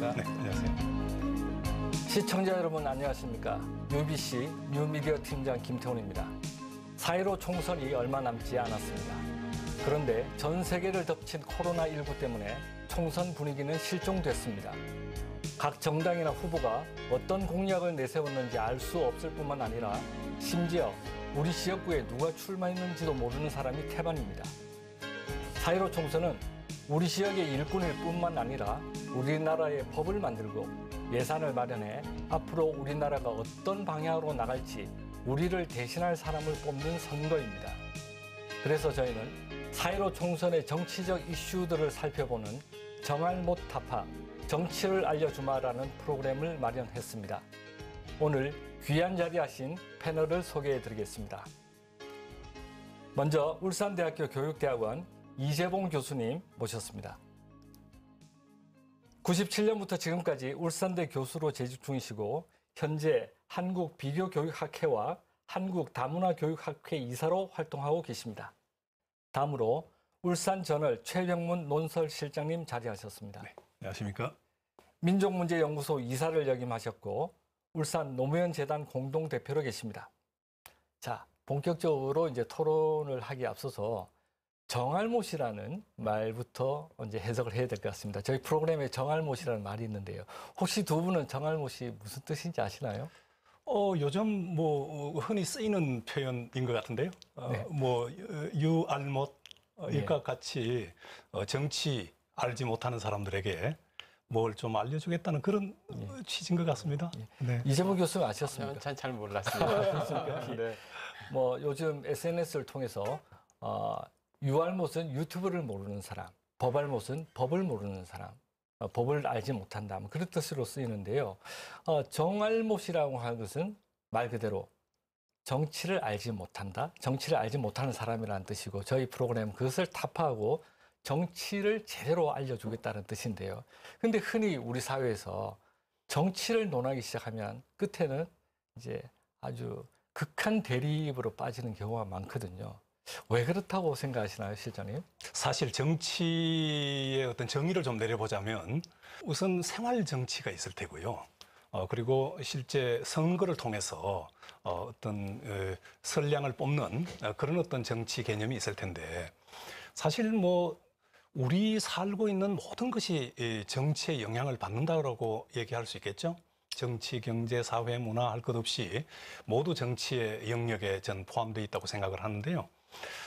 반갑습니다. 네, 안녕하세요. 시청자 여러분 안녕하십니까. UBC 뉴미디어 팀장 김태훈입니다. 사회로 총선이 얼마 남지 않았습니다. 그런데 전 세계를 덮친 코로나19 때문에 총선 분위기는 실종됐습니다. 각 정당이나 후보가 어떤 공약을 내세웠는지 알 수 없을 뿐만 아니라 심지어 우리 지역구에 누가 출마했는지도 모르는 사람이 태반입니다. 사회로 총선은 우리 지역의 일꾼일 뿐만 아니라 우리나라의 법을 만들고 예산을 마련해 앞으로 우리나라가 어떤 방향으로 나갈지 우리를 대신할 사람을 뽑는 선거입니다. 그래서 저희는 사회로 총선의 정치적 이슈들을 살펴보는 정알 못 타파 정치를 알려주마라는 프로그램을 마련했습니다. 오늘 귀한 자리하신 패널을 소개해 드리겠습니다. 먼저 울산대학교 교육대학원 이재봉 교수님 모셨습니다. 97년부터 지금까지 울산대 교수로 재직 중이시고 현재 한국 비교교육학회와 한국 다문화교육학회 이사로 활동하고 계십니다. 다음으로 울산 저널 최병문 논설실장님 자리하셨습니다. 네, 안녕하십니까? 민족문제연구소 이사를 역임하셨고 울산 노무현 재단 공동 대표로 계십니다. 자, 본격적으로 이제 토론을 하기 앞서서 정알못이라는 말부터 이제 해석을 해야 될 것 같습니다. 저희 프로그램에 정알못이라는 말이 있는데요. 혹시 두 분은 정알못이 무슨 뜻인지 아시나요? 어, 요즘 뭐 흔히 쓰이는 표현인 것 같은데요. 어, 네. 뭐 유알못 어, 예. 이것 같이 어, 정치 알지 못하는 사람들에게 뭘 좀 알려주겠다는 그런 네. 취지인 것 같습니다. 예. 네. 이재모 교수는 아셨습니까? 전잘 몰랐습니다. 네. 뭐 요즘 SNS를 통해서 어, 유알못은 유튜브를 모르는 사람, 법알못은 법을 모르는 사람, 어, 법을 알지 못한다. 뭐 그런 뜻으로 쓰이는데요. 어, 정알못이라고 하는 것은 말 그대로 정치를 알지 못한다. 정치를 알지 못하는 사람이라는 뜻이고 저희 프로그램 그것을 타파하고 정치를 제대로 알려주겠다는 뜻인데요. 근데 흔히 우리 사회에서 정치를 논하기 시작하면 끝에는 이제 아주 극한 대립으로 빠지는 경우가 많거든요. 왜 그렇다고 생각하시나요, 실장님? 사실 정치의 어떤 정의를 좀 내려보자면 우선 생활 정치가 있을 테고요. 어, 그리고 실제 선거를 통해서 어, 어떤 에, 어, 선량을 뽑는 어, 그런 어떤 정치 개념이 있을 텐데 사실 뭐 우리 살고 있는 모든 것이 이정치에 영향을 받는다라고 얘기할 수 있겠죠. 정치, 경제, 사회, 문화 할 것 없이 모두 정치의 영역에 전 포함되어 있다고 생각을 하는데요.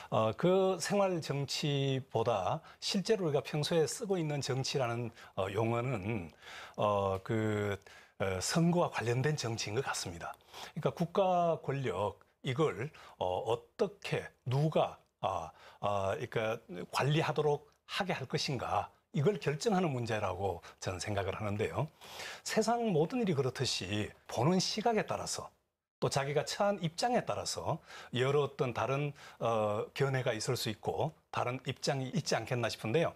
어, 그 생활 정치보다 실제로 우리가 평소에 쓰고 있는 정치라는 어, 용어는 어, 그 어, 선거와 관련된 정치인 것 같습니다. 그러니까 국가 권력 이걸 어, 어떻게 누가 아, 아, 그러니까 관리하도록 하게 할 것인가 이걸 결정하는 문제라고 저는 생각을 하는데요. 세상 모든 일이 그렇듯이 보는 시각에 따라서 또 자기가 처한 입장에 따라서 여러 어떤 다른 어, 견해가 있을 수 있고 다른 입장이 있지 않겠나 싶은데요.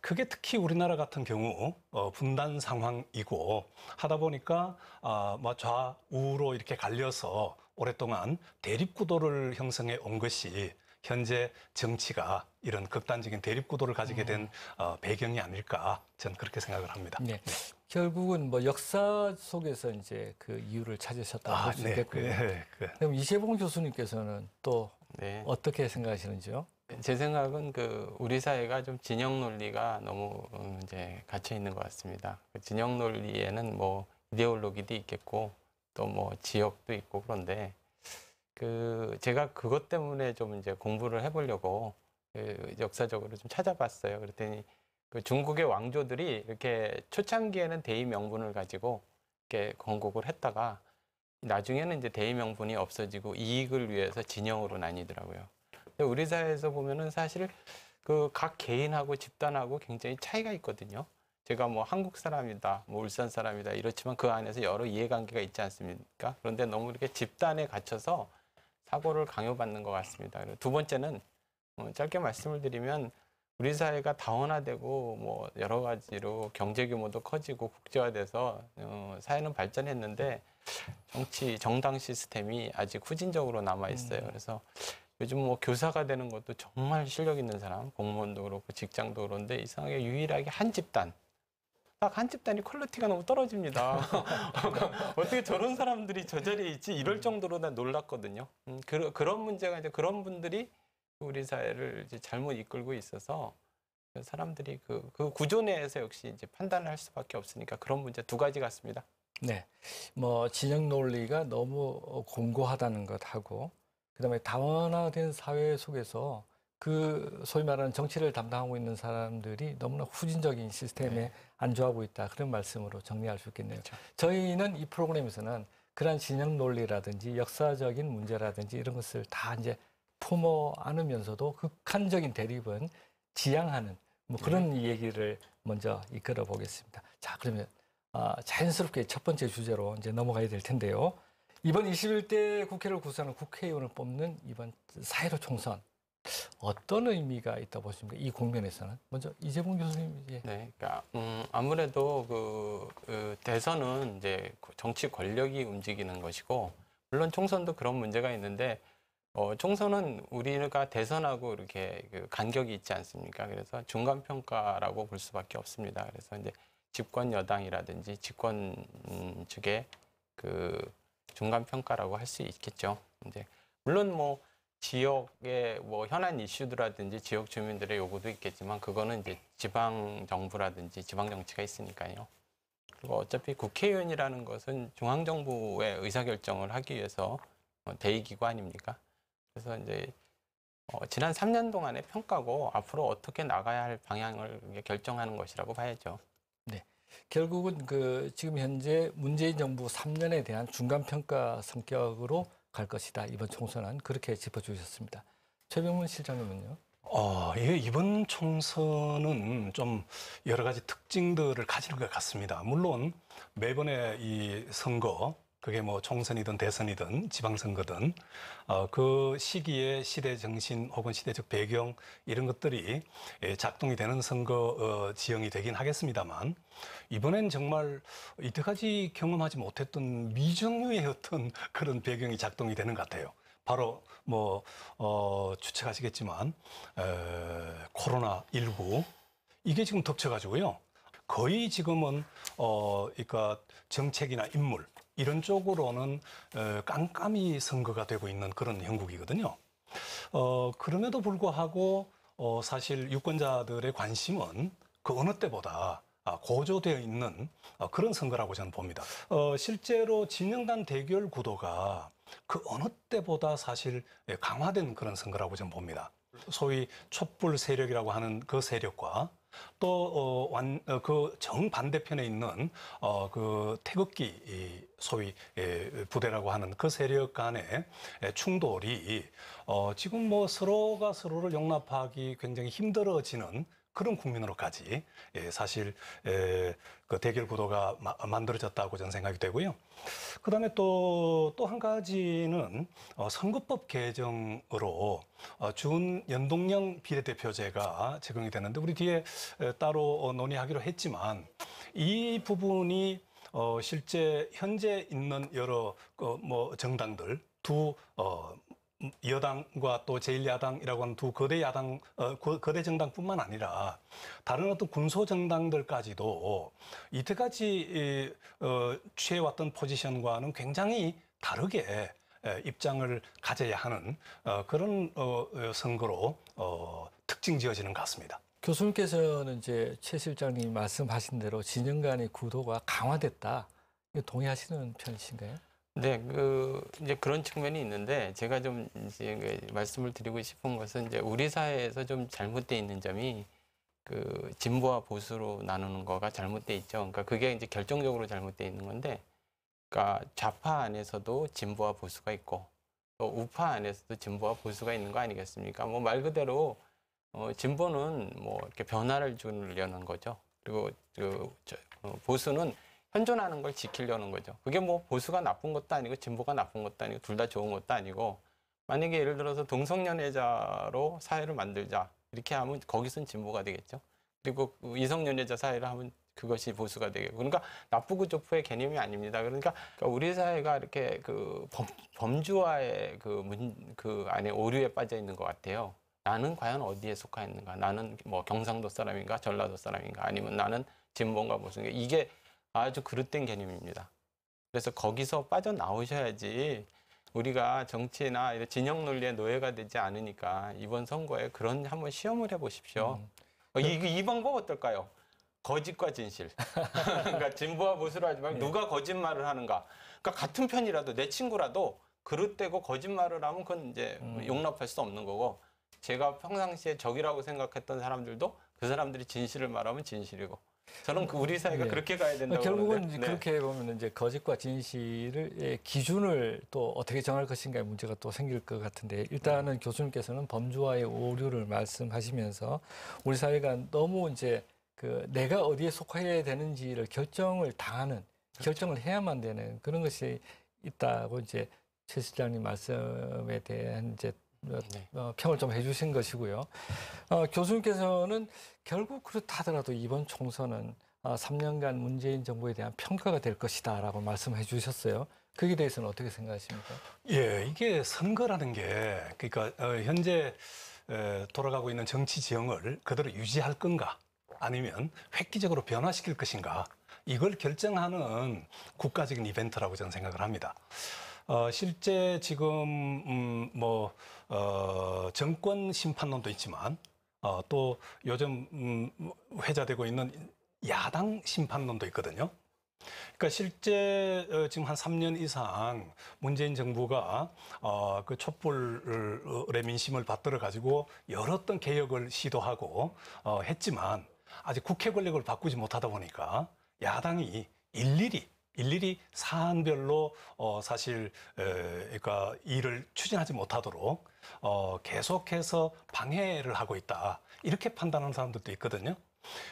그게 특히 우리나라 같은 경우 어, 분단 상황이고 하다 보니까 어, 뭐 좌우로 이렇게 갈려서 오랫동안 대립구도를 형성해 온 것이 현재 정치가 이런 극단적인 대립 구도를 가지게 된 음. 어, 배경이 아닐까 저는 그렇게 생각을 합니다. 네. 네. 결국은 뭐 역사 속에서 이제 그 이유를 찾으셨다고 아, 볼 네. 있겠고요. 네, 그, 그럼 이세봉 교수님께서는 또 네. 어떻게 생각하시는지요? 제 생각은 그 우리 사회가 좀 진영 논리가 너무 음, 이제 갇혀 있는 것 같습니다. 그 진영 논리에는 뭐 이데올로기도 있겠고 또 뭐 지역도 있고 그런데 그 제가 그것 때문에 좀 이제 공부를 해보려고 그 역사적으로 좀 찾아봤어요. 그랬더니 그 중국의 왕조들이 이렇게 초창기에는 대의 명분을 가지고 이렇게 건국을 했다가 나중에는 이제 대의 명분이 없어지고 이익을 위해서 진영으로 나뉘더라고요. 근데 우리 사회에서 보면은 사실 그 각 개인하고 집단하고 굉장히 차이가 있거든요. 제가 뭐 한국 사람이다, 뭐 울산 사람이다 이렇지만 그 안에서 여러 이해관계가 있지 않습니까? 그런데 너무 이렇게 집단에 갇혀서 사고를 강요받는 것 같습니다. 두 번째는 어, 짧게 말씀을 드리면 우리 사회가 다원화되고 뭐 여러 가지로 경제 규모도 커지고 국제화돼서 어, 사회는 발전했는데 정치 정당 시스템이 아직 후진적으로 남아 있어요. 음. 그래서 요즘 뭐 교사가 되는 것도 정말 실력 있는 사람, 공무원도 그렇고 직장도 그런데 이상하게 유일하게 한 집단 딱 한 집단이 퀄리티가 너무 떨어집니다. 어떻게 저런 사람들이 저 자리에 있지? 이럴 음. 정도로 난 놀랐거든요. 음, 그, 그런 문제가 이제 그런 분들이 우리 사회를 이제 잘못 이끌고 있어서 사람들이 그, 그 구조 내에서 역시 이제 판단을 할 수밖에 없으니까 그런 문제 두 가지 같습니다. 네. 뭐 진영 논리가 너무 공고하다는 것하고 그다음에 다원화된 사회 속에서 그 소위 말하는 정치를 담당하고 있는 사람들이 너무나 후진적인 시스템에 네. 안주하고 있다 그런 말씀으로 정리할 수 있겠네요. 그렇죠. 저희는 이 프로그램에서는 그러한 진영 논리라든지 역사적인 문제라든지 이런 것을 다 이제 품어 안으면서도 극한적인 대립은 지향하는뭐 네. 그런 네. 얘기를 먼저 이끌어 보겠습니다. 자, 그러면 아, 자연스럽게 첫 번째 주제로 이제 넘어가야 될 텐데요. 이번 21대 국회를 구성하는 국회의원을 뽑는 이번 사회로 총선 어떤 의미가 있다 보십니까? 이 국면에서는 먼저 이재봉 교수님 예. 네, 그러니까 음, 아무래도 그, 그 대선은 이제 그 정치 권력이 움직이는 것이고 물론 총선도 그런 문제가 있는데 어, 총선은 우리가 대선하고 이렇게 그 간격이 있지 않습니까? 그래서 중간 평가라고 볼 수밖에 없습니다. 그래서 이제 집권 여당이라든지 집권 음, 측의 그 중간 평가라고 할 수 있겠죠. 이제 물론 뭐 지역의 뭐 현안 이슈들라든지 지역 주민들의 요구도 있겠지만 그거는 이제 지방 정부라든지 지방 정치가 있으니까요. 그리고 어차피 국회의원이라는 것은 중앙 정부의 의사결정을 하기 위해서 뭐 대의기관입니까? 그래서 이제 어, 지난 3년 동안의 평가고 앞으로 어떻게 나가야 할 방향을 결정하는 것이라고 봐야죠. 네. 결국은 그 지금 현재 문재인 정부 3년에 대한 중간 평가 성격으로 갈 것이다. 이번 총선은 그렇게 짚어 주셨습니다. 최병문 실장님은요? 어, 예, 이번 총선은 좀 여러 가지 특징들을 가지는 것 같습니다. 물론 매번의 이 선거 그게 뭐 총선이든 대선이든 지방선거든 어, 그시기에 시대 정신 혹은 시대적 배경 이런 것들이 예, 작동이 되는 선거 어, 지형이 되긴 하겠습니다만 이번엔 정말 이때까지 경험하지 못했던 미정류의 어떤 그런 배경이 작동이 되는 것 같아요. 바로 뭐 어, 추측하시겠지만 에, 코로나 19 이게 지금 덮쳐가지고요. 거의 지금은 어, 그러니까 정책이나 인물 이런 쪽으로는 깜깜이 선거가 되고 있는 그런 형국이거든요. 어, 그럼에도 불구하고 어, 사실 유권자들의 관심은 그 어느 때보다 아, 고조되어 있는 어, 그런 선거라고 저는 봅니다. 어, 실제로 진영간 대결 구도가 그 어느 때보다 사실 예, 강화된 그런 선거라고 저는 봅니다. 소위 촛불 세력이라고 하는 그 세력과 또 어, 완, 어, 그 정반대편에 있는 어, 그 태극기 소위 예, 부대라고 하는 그 세력 간의 예, 충돌이 어, 지금 뭐 서로가 서로를 용납하기 굉장히 힘들어지는 그런 국민으로까지 예, 사실 예, 그 대결 구도가 마, 만들어졌다고 저는 생각이 되고요. 그다음에 또 또 한 가지는 어, 선거법 개정으로 어, 준 연동형 비례대표제가 적용이 되는데 우리 뒤에 에, 따로 어, 논의하기로 했지만 이 부분이 어, 실제 현재 있는 여러 어, 뭐 정당들 두 어, 여당과 또 제1야당이라고 하는 두 거대 야당, 어, 거대 정당뿐만 아니라 다른 어떤 군소 정당들까지도 이때까지 이, 어, 취해왔던 포지션과는 굉장히 다르게 입장을 가져야 하는 어, 그런 어, 선거로 어, 특징 지어지는 것 같습니다. 교수님께서는 이제 최 실장님 말씀하신 대로 진영 간의 구도가 강화됐다. 동의하시는 편이신가요? 네, 그 이제 그런 측면이 있는데 제가 좀 이제 그 말씀을 드리고 싶은 것은 이제 우리 사회에서 좀 잘못돼 있는 점이 그 진보와 보수로 나누는 거가 잘못돼 있죠. 그러니까 그게 이제 결정적으로 잘못돼 있는 건데, 그러니까 좌파 안에서도 진보와 보수가 있고 또 우파 안에서도 진보와 보수가 있는 거 아니겠습니까? 뭐 말 그대로 어, 진보는 뭐 이렇게 변화를 주려는 거죠. 그리고 그, 어, 보수는 현존하는 걸 지키려는 거죠. 그게 뭐 보수가 나쁜 것도 아니고 진보가 나쁜 것도 아니고 둘 다 좋은 것도 아니고 만약에 예를 들어서 동성연애자로 사회를 만들자 이렇게 하면 거기선 진보가 되겠죠. 그리고 그 이성연애자 사회를 하면 그것이 보수가 되겠고 그러니까 나쁘고 좋고의 개념이 아닙니다. 그러니까, 그러니까 우리 사회가 이렇게 그 범, 주화의 그, 문, 그 안에 오류에 빠져 있는 것 같아요. 나는 과연 어디에 속하였는가? 나는 뭐 경상도 사람인가? 전라도 사람인가? 아니면 나는 진보인가 보수인가? 이게 아주 그릇된 개념입니다. 그래서 거기서 빠져나오셔야지 우리가 정치나 진영 논리에 노예가 되지 않으니까 이번 선거에 그런 한번 시험을 해보십시오. 음. 어, 이, 이 방법 어떨까요? 거짓과 진실. 그러니까 진보와 보수를 하지 말고 누가 거짓말을 하는가. 그러니까 같은 편이라도 내 친구라도 그릇되고 거짓말을 하면 그건 이제 음. 용납할 수 없는 거고 제가 평상시에 적이라고 생각했던 사람들도 그 사람들이 진실을 말하면 진실이고 저는 그 우리 사회가 네. 그렇게 가야 된다고 결국은 그러 네. 그렇게 보면 이제 거짓과 진실의 기준을 또 어떻게 정할 것인가의 문제가 또 생길 것 같은데 일단은 음. 교수님께서는 범주와의 오류를 말씀하시면서 우리 사회가 너무 이제 그 내가 어디에 속해야 되는지를 결정을 당하는 그렇죠. 결정을 해야만 되는 그런 것이 있다고 이제 최 실장님 말씀에 대한 이제 어, 네. 어, 평을 좀 해주신 것이고요. 어, 교수님께서는 결국 그렇다 더라도 이번 총선은 3년간 아, 문재인 정부에 대한 평가가 될 것이다라고 말씀해 주셨어요. 거기에 대해서는 어떻게 생각하십니까? 예, 이게 선거라는 게 그러니까 어, 현재 돌아가고 있는 정치 지형을 그대로 유지할 건가 아니면 획기적으로 변화시킬 것인가 이걸 결정하는 국가적인 이벤트라고 저는 생각을 합니다. 어, 실제 지금 음, 뭐 어, 정권 심판론도 있지만 어, 또 요즘 음, 회자되고 있는 야당 심판론도 있거든요. 그러니까 실제 어, 지금 한 3년 이상 문재인 정부가 어, 그 촛불의 민심을 받들어 가지고 여러 어떤 개혁을 시도하고 어, 했지만 아직 국회 권력을 바꾸지 못하다 보니까 야당이 일일이 일일이 사안별로 어 사실 에 그러니까 일을 추진하지 못하도록 어 계속해서 방해를 하고 있다 이렇게 판단하는 사람들도 있거든요.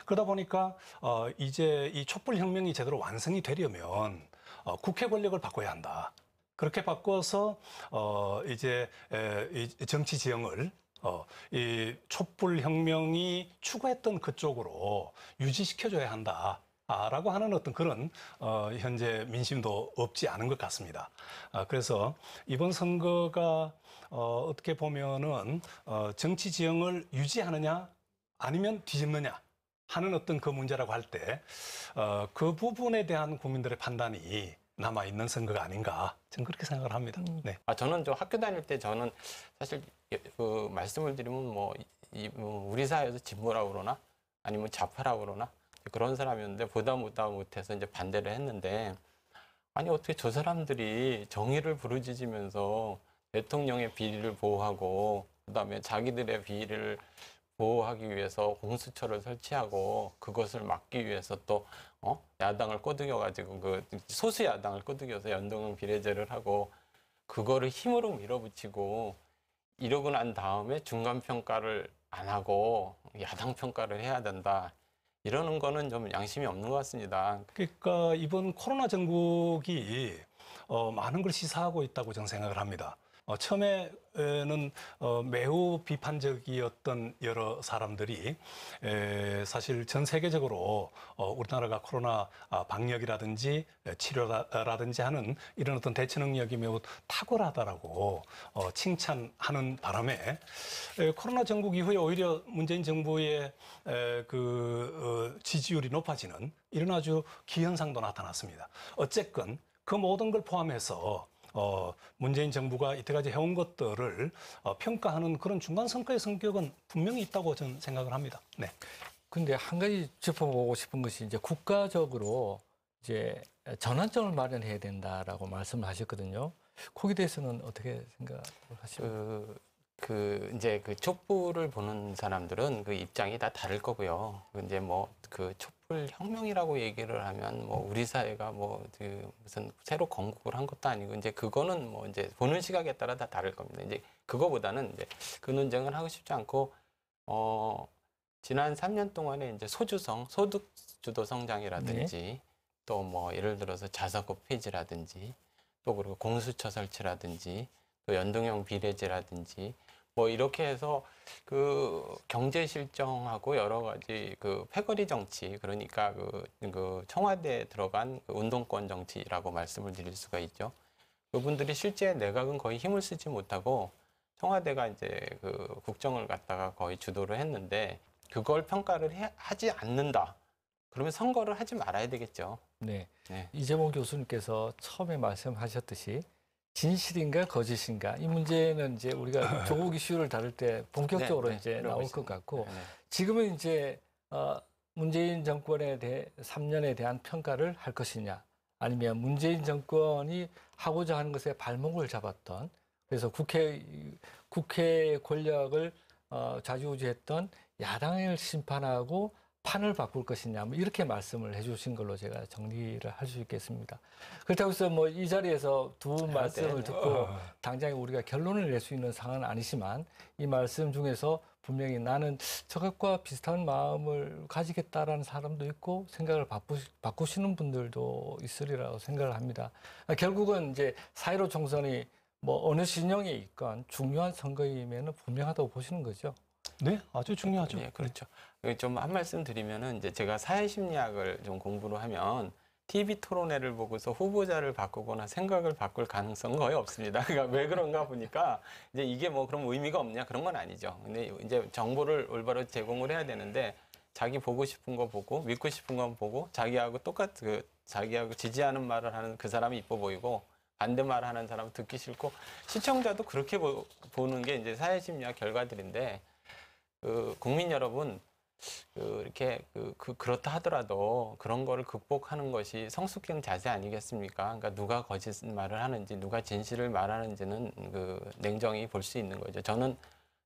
그러다 보니까 어 이제 이 촛불 혁명이 제대로 완성이 되려면 어 국회 권력을 바꿔야 한다. 그렇게 바꿔서 어 이제 에, 이 정치 지형을 어, 이 촛불 혁명이 추구했던 그쪽으로 유지시켜줘야 한다. 라고 하는 어떤 그런 어, 현재 민심도 없지 않은 것 같습니다. 아, 그래서 이번 선거가 어, 어떻게 보면은 어, 정치 지형을 유지하느냐 아니면 뒤집느냐 하는 어떤 그 문제라고 할 때그 어, 그 부분에 대한 국민들의 판단이 남아 있는 선거가 아닌가 저는 그렇게 생각을 합니다. 음. 네. 아 저는 저 학교 다닐 때 저는 사실 그 말씀을 드리면 뭐 이, 뭐 우리 사회에서 진보라고 그러나 아니면 좌파라고 그러나 그런 사람이었는데 보다 못다 못해서 이제 반대를 했는데 아니 어떻게 저 사람들이 정의를 부르짖으면서 대통령의 비리를 보호하고 그다음에 자기들의 비리를 보호하기 위해서 공수처를 설치하고 그것을 막기 위해서 또 어? 야당을 꼬드겨 가지고 그 소수 야당을 꼬드겨서 연동형 비례제를 하고 그거를 힘으로 밀어붙이고 이러고 난 다음에 중간 평가를 안 하고 야당 평가를 해야 된다. 이러는 거는 좀 양심이 없는 것 같습니다. 그러니까 이번 코로나 전국이 어, 많은 걸 시사하고 있다고 저는 생각을 합니다. 어, 처음에는 어, 매우 비판적이었던 여러 사람들이 에, 사실 전 세계적으로 어, 우리나라가 코로나 아, 방역이라든지 치료라든지 하는 이런 어떤 대처 능력이 매우 탁월하다라고 어, 칭찬하는 바람에 에, 코로나 전국 이후에 오히려 문재인 정부의 에, 그 어, 지지율이 높아지는 이런 아주 기현상도 나타났습니다. 어쨌건 그 모든 걸 포함해서 어, 문재인 정부가 이때까지 해온 것들을 어, 평가하는 그런 중간 성과의 성격은 분명히 있다고 저는 생각을 합니다. 네. 근데 한 가지 짚어보고 싶은 것이 이제 국가적으로 이제 전환점을 마련해야 된다라고 말씀을 하셨거든요. 거기에 대해서는 어떻게 생각하시니까 그, 그 이제 그 촛불을 보는 사람들은 그 입장이 다 다를 거고요. 그 이제 뭐그 촛불 네. 혁명이라고 얘기를 하면 뭐 우리 사회가 뭐 그 무슨 새로 건국을 한 것도 아니고 이제 그거는 뭐 이제 보는 시각에 따라 다 다를 겁니다. 이제 그거보다는 이제 그 논쟁을 하고 싶지 않고 어 지난 3년 동안에 이제 소주성, 소득 주도 성장이라든지 네. 또뭐 예를 들어서 자사고 폐지라든지 또 그리고 공수처 설치라든지 또 연동형 비례제라든지 뭐 이렇게 해서 그 경제 실정하고 여러 가지 그 패거리 정치 그러니까 그, 그 청와대에 들어간 그 운동권 정치라고 말씀을 드릴 수가 있죠. 그분들이 실제 내각은 거의 힘을 쓰지 못하고 청와대가 이제 그 국정을 갖다가 거의 주도를 했는데 그걸 평가를 해, 하지 않는다. 그러면 선거를 하지 말아야 되겠죠. 네. 네. 이재명 교수님께서 처음에 말씀하셨듯이 진실인가 거짓인가 이 문제는 이제 우리가 조국 이슈를 다룰 때 본격적으로 네, 네, 이제 나올 것 같고 네, 네, 지금은 이제 어, 문재인 정권에 대해 3년에 대한 평가를 할 것이냐 아니면 문재인 정권이 하고자 하는 것에 발목을 잡았던 그래서 국회 국회 권력을 어, 좌지우지했던 야당을 심판하고 판을 바꿀 것이냐 뭐 이렇게 말씀을 해주신 걸로 제가 정리를 할 수 있겠습니다. 그렇다고 해서 뭐 이 자리에서 두 아, 네. 말씀을 듣고 어. 당장 우리가 결론을 낼 수 있는 상황은 아니지만 이 말씀 중에서 분명히 나는 저것과 비슷한 마음을 가지겠다라는 사람도 있고 생각을 바꾸, 바꾸시는 분들도 있으리라고 생각을 합니다. 아, 결국은 이제 사회로 총선이 뭐 어느 신용이 있건 중요한 선거임에는 분명하다고 보시는 거죠. 네, 아주 중요하죠. 네, 네. 그렇죠. 예, 그렇죠. 좀 한 말씀 드리면은 이제 제가 사회심리학을 좀 공부를 하면 TV 토론회를 보고서 후보자를 바꾸거나 생각을 바꿀 가능성은 거의 없습니다. 그러니까 왜 그런가 보니까 이제 이게 뭐 그런 의미가 없냐 그런 건 아니죠. 근데 이제 정보를 올바로 제공을 해야 되는데 자기 보고 싶은 거 보고 믿고 싶은 건 보고 자기하고 똑같 그 자기하고 지지하는 말을 하는 그 사람이 이뻐 보이고 반대 말을 하는 사람은 듣기 싫고 시청자도 그렇게 보, 보는 게 이제 사회심리학 결과들인데 그 국민 여러분 그 이렇게 그, 그 그렇다 하더라도 그런 거를 극복하는 것이 성숙형 자세 아니겠습니까? 그러니까 누가 거짓말을 하는지 누가 진실을 말하는지는 그 냉정히 볼 수 있는 거죠. 저는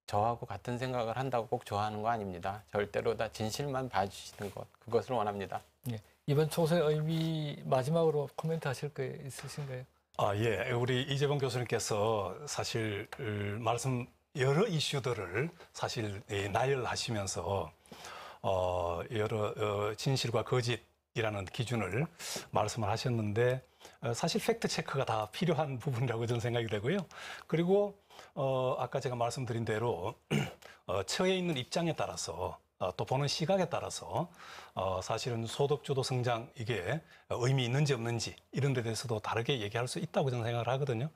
저하고 같은 생각을 한다고 꼭 좋아하는 거 아닙니다. 절대로 다 진실만 봐주시는 것 그것을 원합니다. 예. 이번 총선 의미 마지막으로 코멘트 하실 게 있으신가요? 아, 예. 우리 이재범 교수님께서 사실 음, 말씀 여러 이슈들을 사실 나열하시면서 어, 여러 어, 진실과 거짓이라는 기준을 말씀을 하셨는데 어, 사실 팩트 체크가 다 필요한 부분이라고 저는 생각이 되고요. 그리고 어, 아까 제가 말씀드린 대로 어, 처해 있는 입장에 따라서 어, 또 보는 시각에 따라서 어, 사실은 소득주도 성장 이게 의미 있는지 없는지 이런 데 대해서도 다르게 얘기할 수 있다고 저는 생각을 하거든요.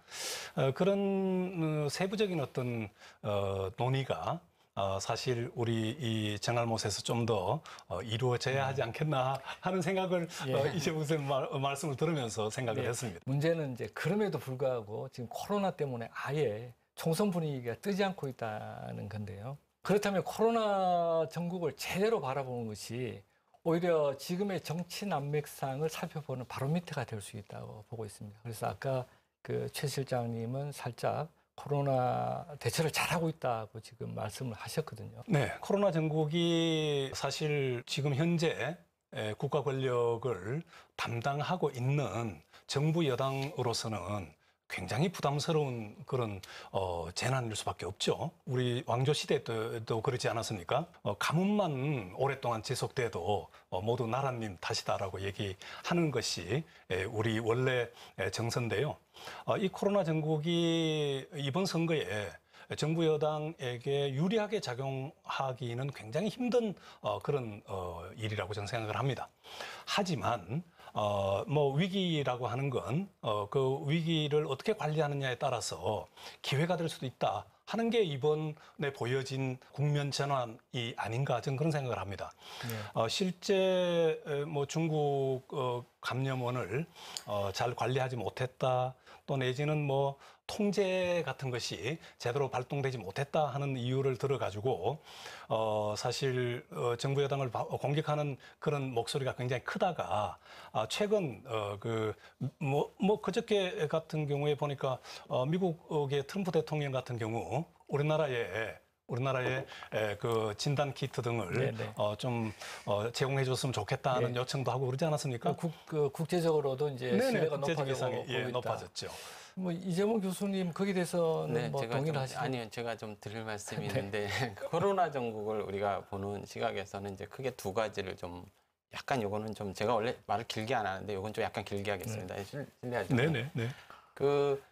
어, 그런 어, 세부적인 어떤 어, 논의가 어, 사실 우리 이 정알못에서 좀 더 어, 이루어져야 하지 음. 않겠나 하는 생각을 어, 예. 어, 이제 무슨 말, 말씀을 들으면서 생각을 예. 했습니다. 문제는 이제 그럼에도 불구하고 지금 코로나 때문에 아예 총선 분위기가 뜨지 않고 있다는 건데요. 그렇다면 코로나 전국을 제대로 바라보는 것이 오히려 지금의 정치 난맥상을 살펴보는 바로미터가 될 수 있다고 보고 있습니다. 그래서 아까 그 최 실장님은 살짝 코로나 대처를 잘하고 있다고 지금 말씀을 하셨거든요. 네. 코로나 전국이 사실 지금 현재 국가 권력을 담당하고 있는 정부 여당으로서는 굉장히 부담스러운 그런 어, 재난일 수밖에 없죠. 우리 왕조 시대 때도 그렇지 않았습니까? 어, 가뭄만 오랫동안 지속돼도 어, 모두 나라님 탓이다라고 얘기하는 것이 에, 예, 우리 원래 에, 예, 정서인데요. 어, 이 코로나 전국이 이번 선거에 정부 여당에게 유리하게 작용하기는 굉장히 힘든 어, 그런 어, 일이라고 저는 생각을 합니다. 하지만 어, 뭐 위기라고 하는 건, 어, 그 위기를 어떻게 관리하느냐에 따라서 기회가 될 수도 있다. 하는 게 이번에 보여진 국면 전환이 아닌가 저는 그런 생각을 합니다. 네. 어, 실제 뭐 중국 어, 감염원을 어, 잘 관리하지 못했다. 또 내지는 뭐 통제 같은 것이 제대로 발동되지 못했다 하는 이유를 들어가지고 어 사실 어 정부 여당을 어, 공격하는 그런 목소리가 굉장히 크다가 아 최근 어그뭐뭐 뭐 그저께 같은 경우에 보니까 어 미국의 트럼프 대통령 같은 경우 우리나라에 우리나라의 그 진단 키트 등을 네, 네. 어, 좀 어, 제공해 줬으면 좋겠다는 네. 요청도 하고 그러지 않았습니까? 그 국, 그 국제적으로도 이제 신뢰가 높아지고 예, 높아졌죠. 뭐 이재명 교수님 거기에 대해서는 네, 뭐동의하시 아니요, 제가 좀 드릴 말씀이 네. 있는데 네. 코로나 전국을 우리가 보는 시각에서는 이제 크게 두 가지를 좀 약간 요거는 좀 제가 원래 말을 길게 안 하는데 요건 좀 약간 길게 하겠습니다. 네. 실례하죠. 네네. 네. 그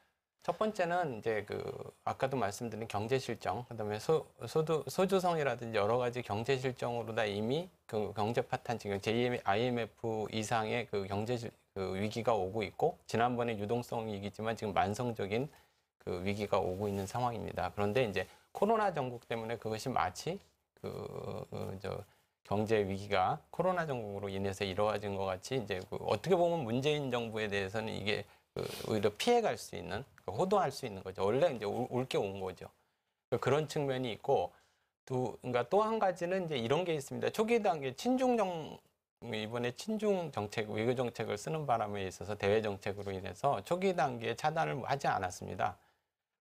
첫 번째는 이제 그 아까도 말씀드린 경제 실정, 그다음에 소, 소주 소주성이라든지 여러 가지 경제 실정으로 다 이미 그 경제 파탄 지금 JMF 이상의 그 경제 그 위기가 오고 있고 지난번에 유동성 위기지만 지금 만성적인 그 위기가 오고 있는 상황입니다. 그런데 이제 코로나 전국 때문에 그것이 마치 그저 그, 경제 위기가 코로나 전국으로 인해서 이루어진 것 같이 이제 그 어떻게 보면 문재인 정부에 대해서는 이게 그 오히려 피해갈 수 있는 호도할 수 있는 거죠. 원래 이제 올게 온 거죠. 그런 측면이 있고 그러니까 또 그러니까 또 한 가지는 이제 이런 게 있습니다. 초기 단계 친중 정 이번에 친중 정책, 외교 정책을 쓰는 바람에 있어서 대외 정책으로 인해서 초기 단계에 차단을 하지 않았습니다.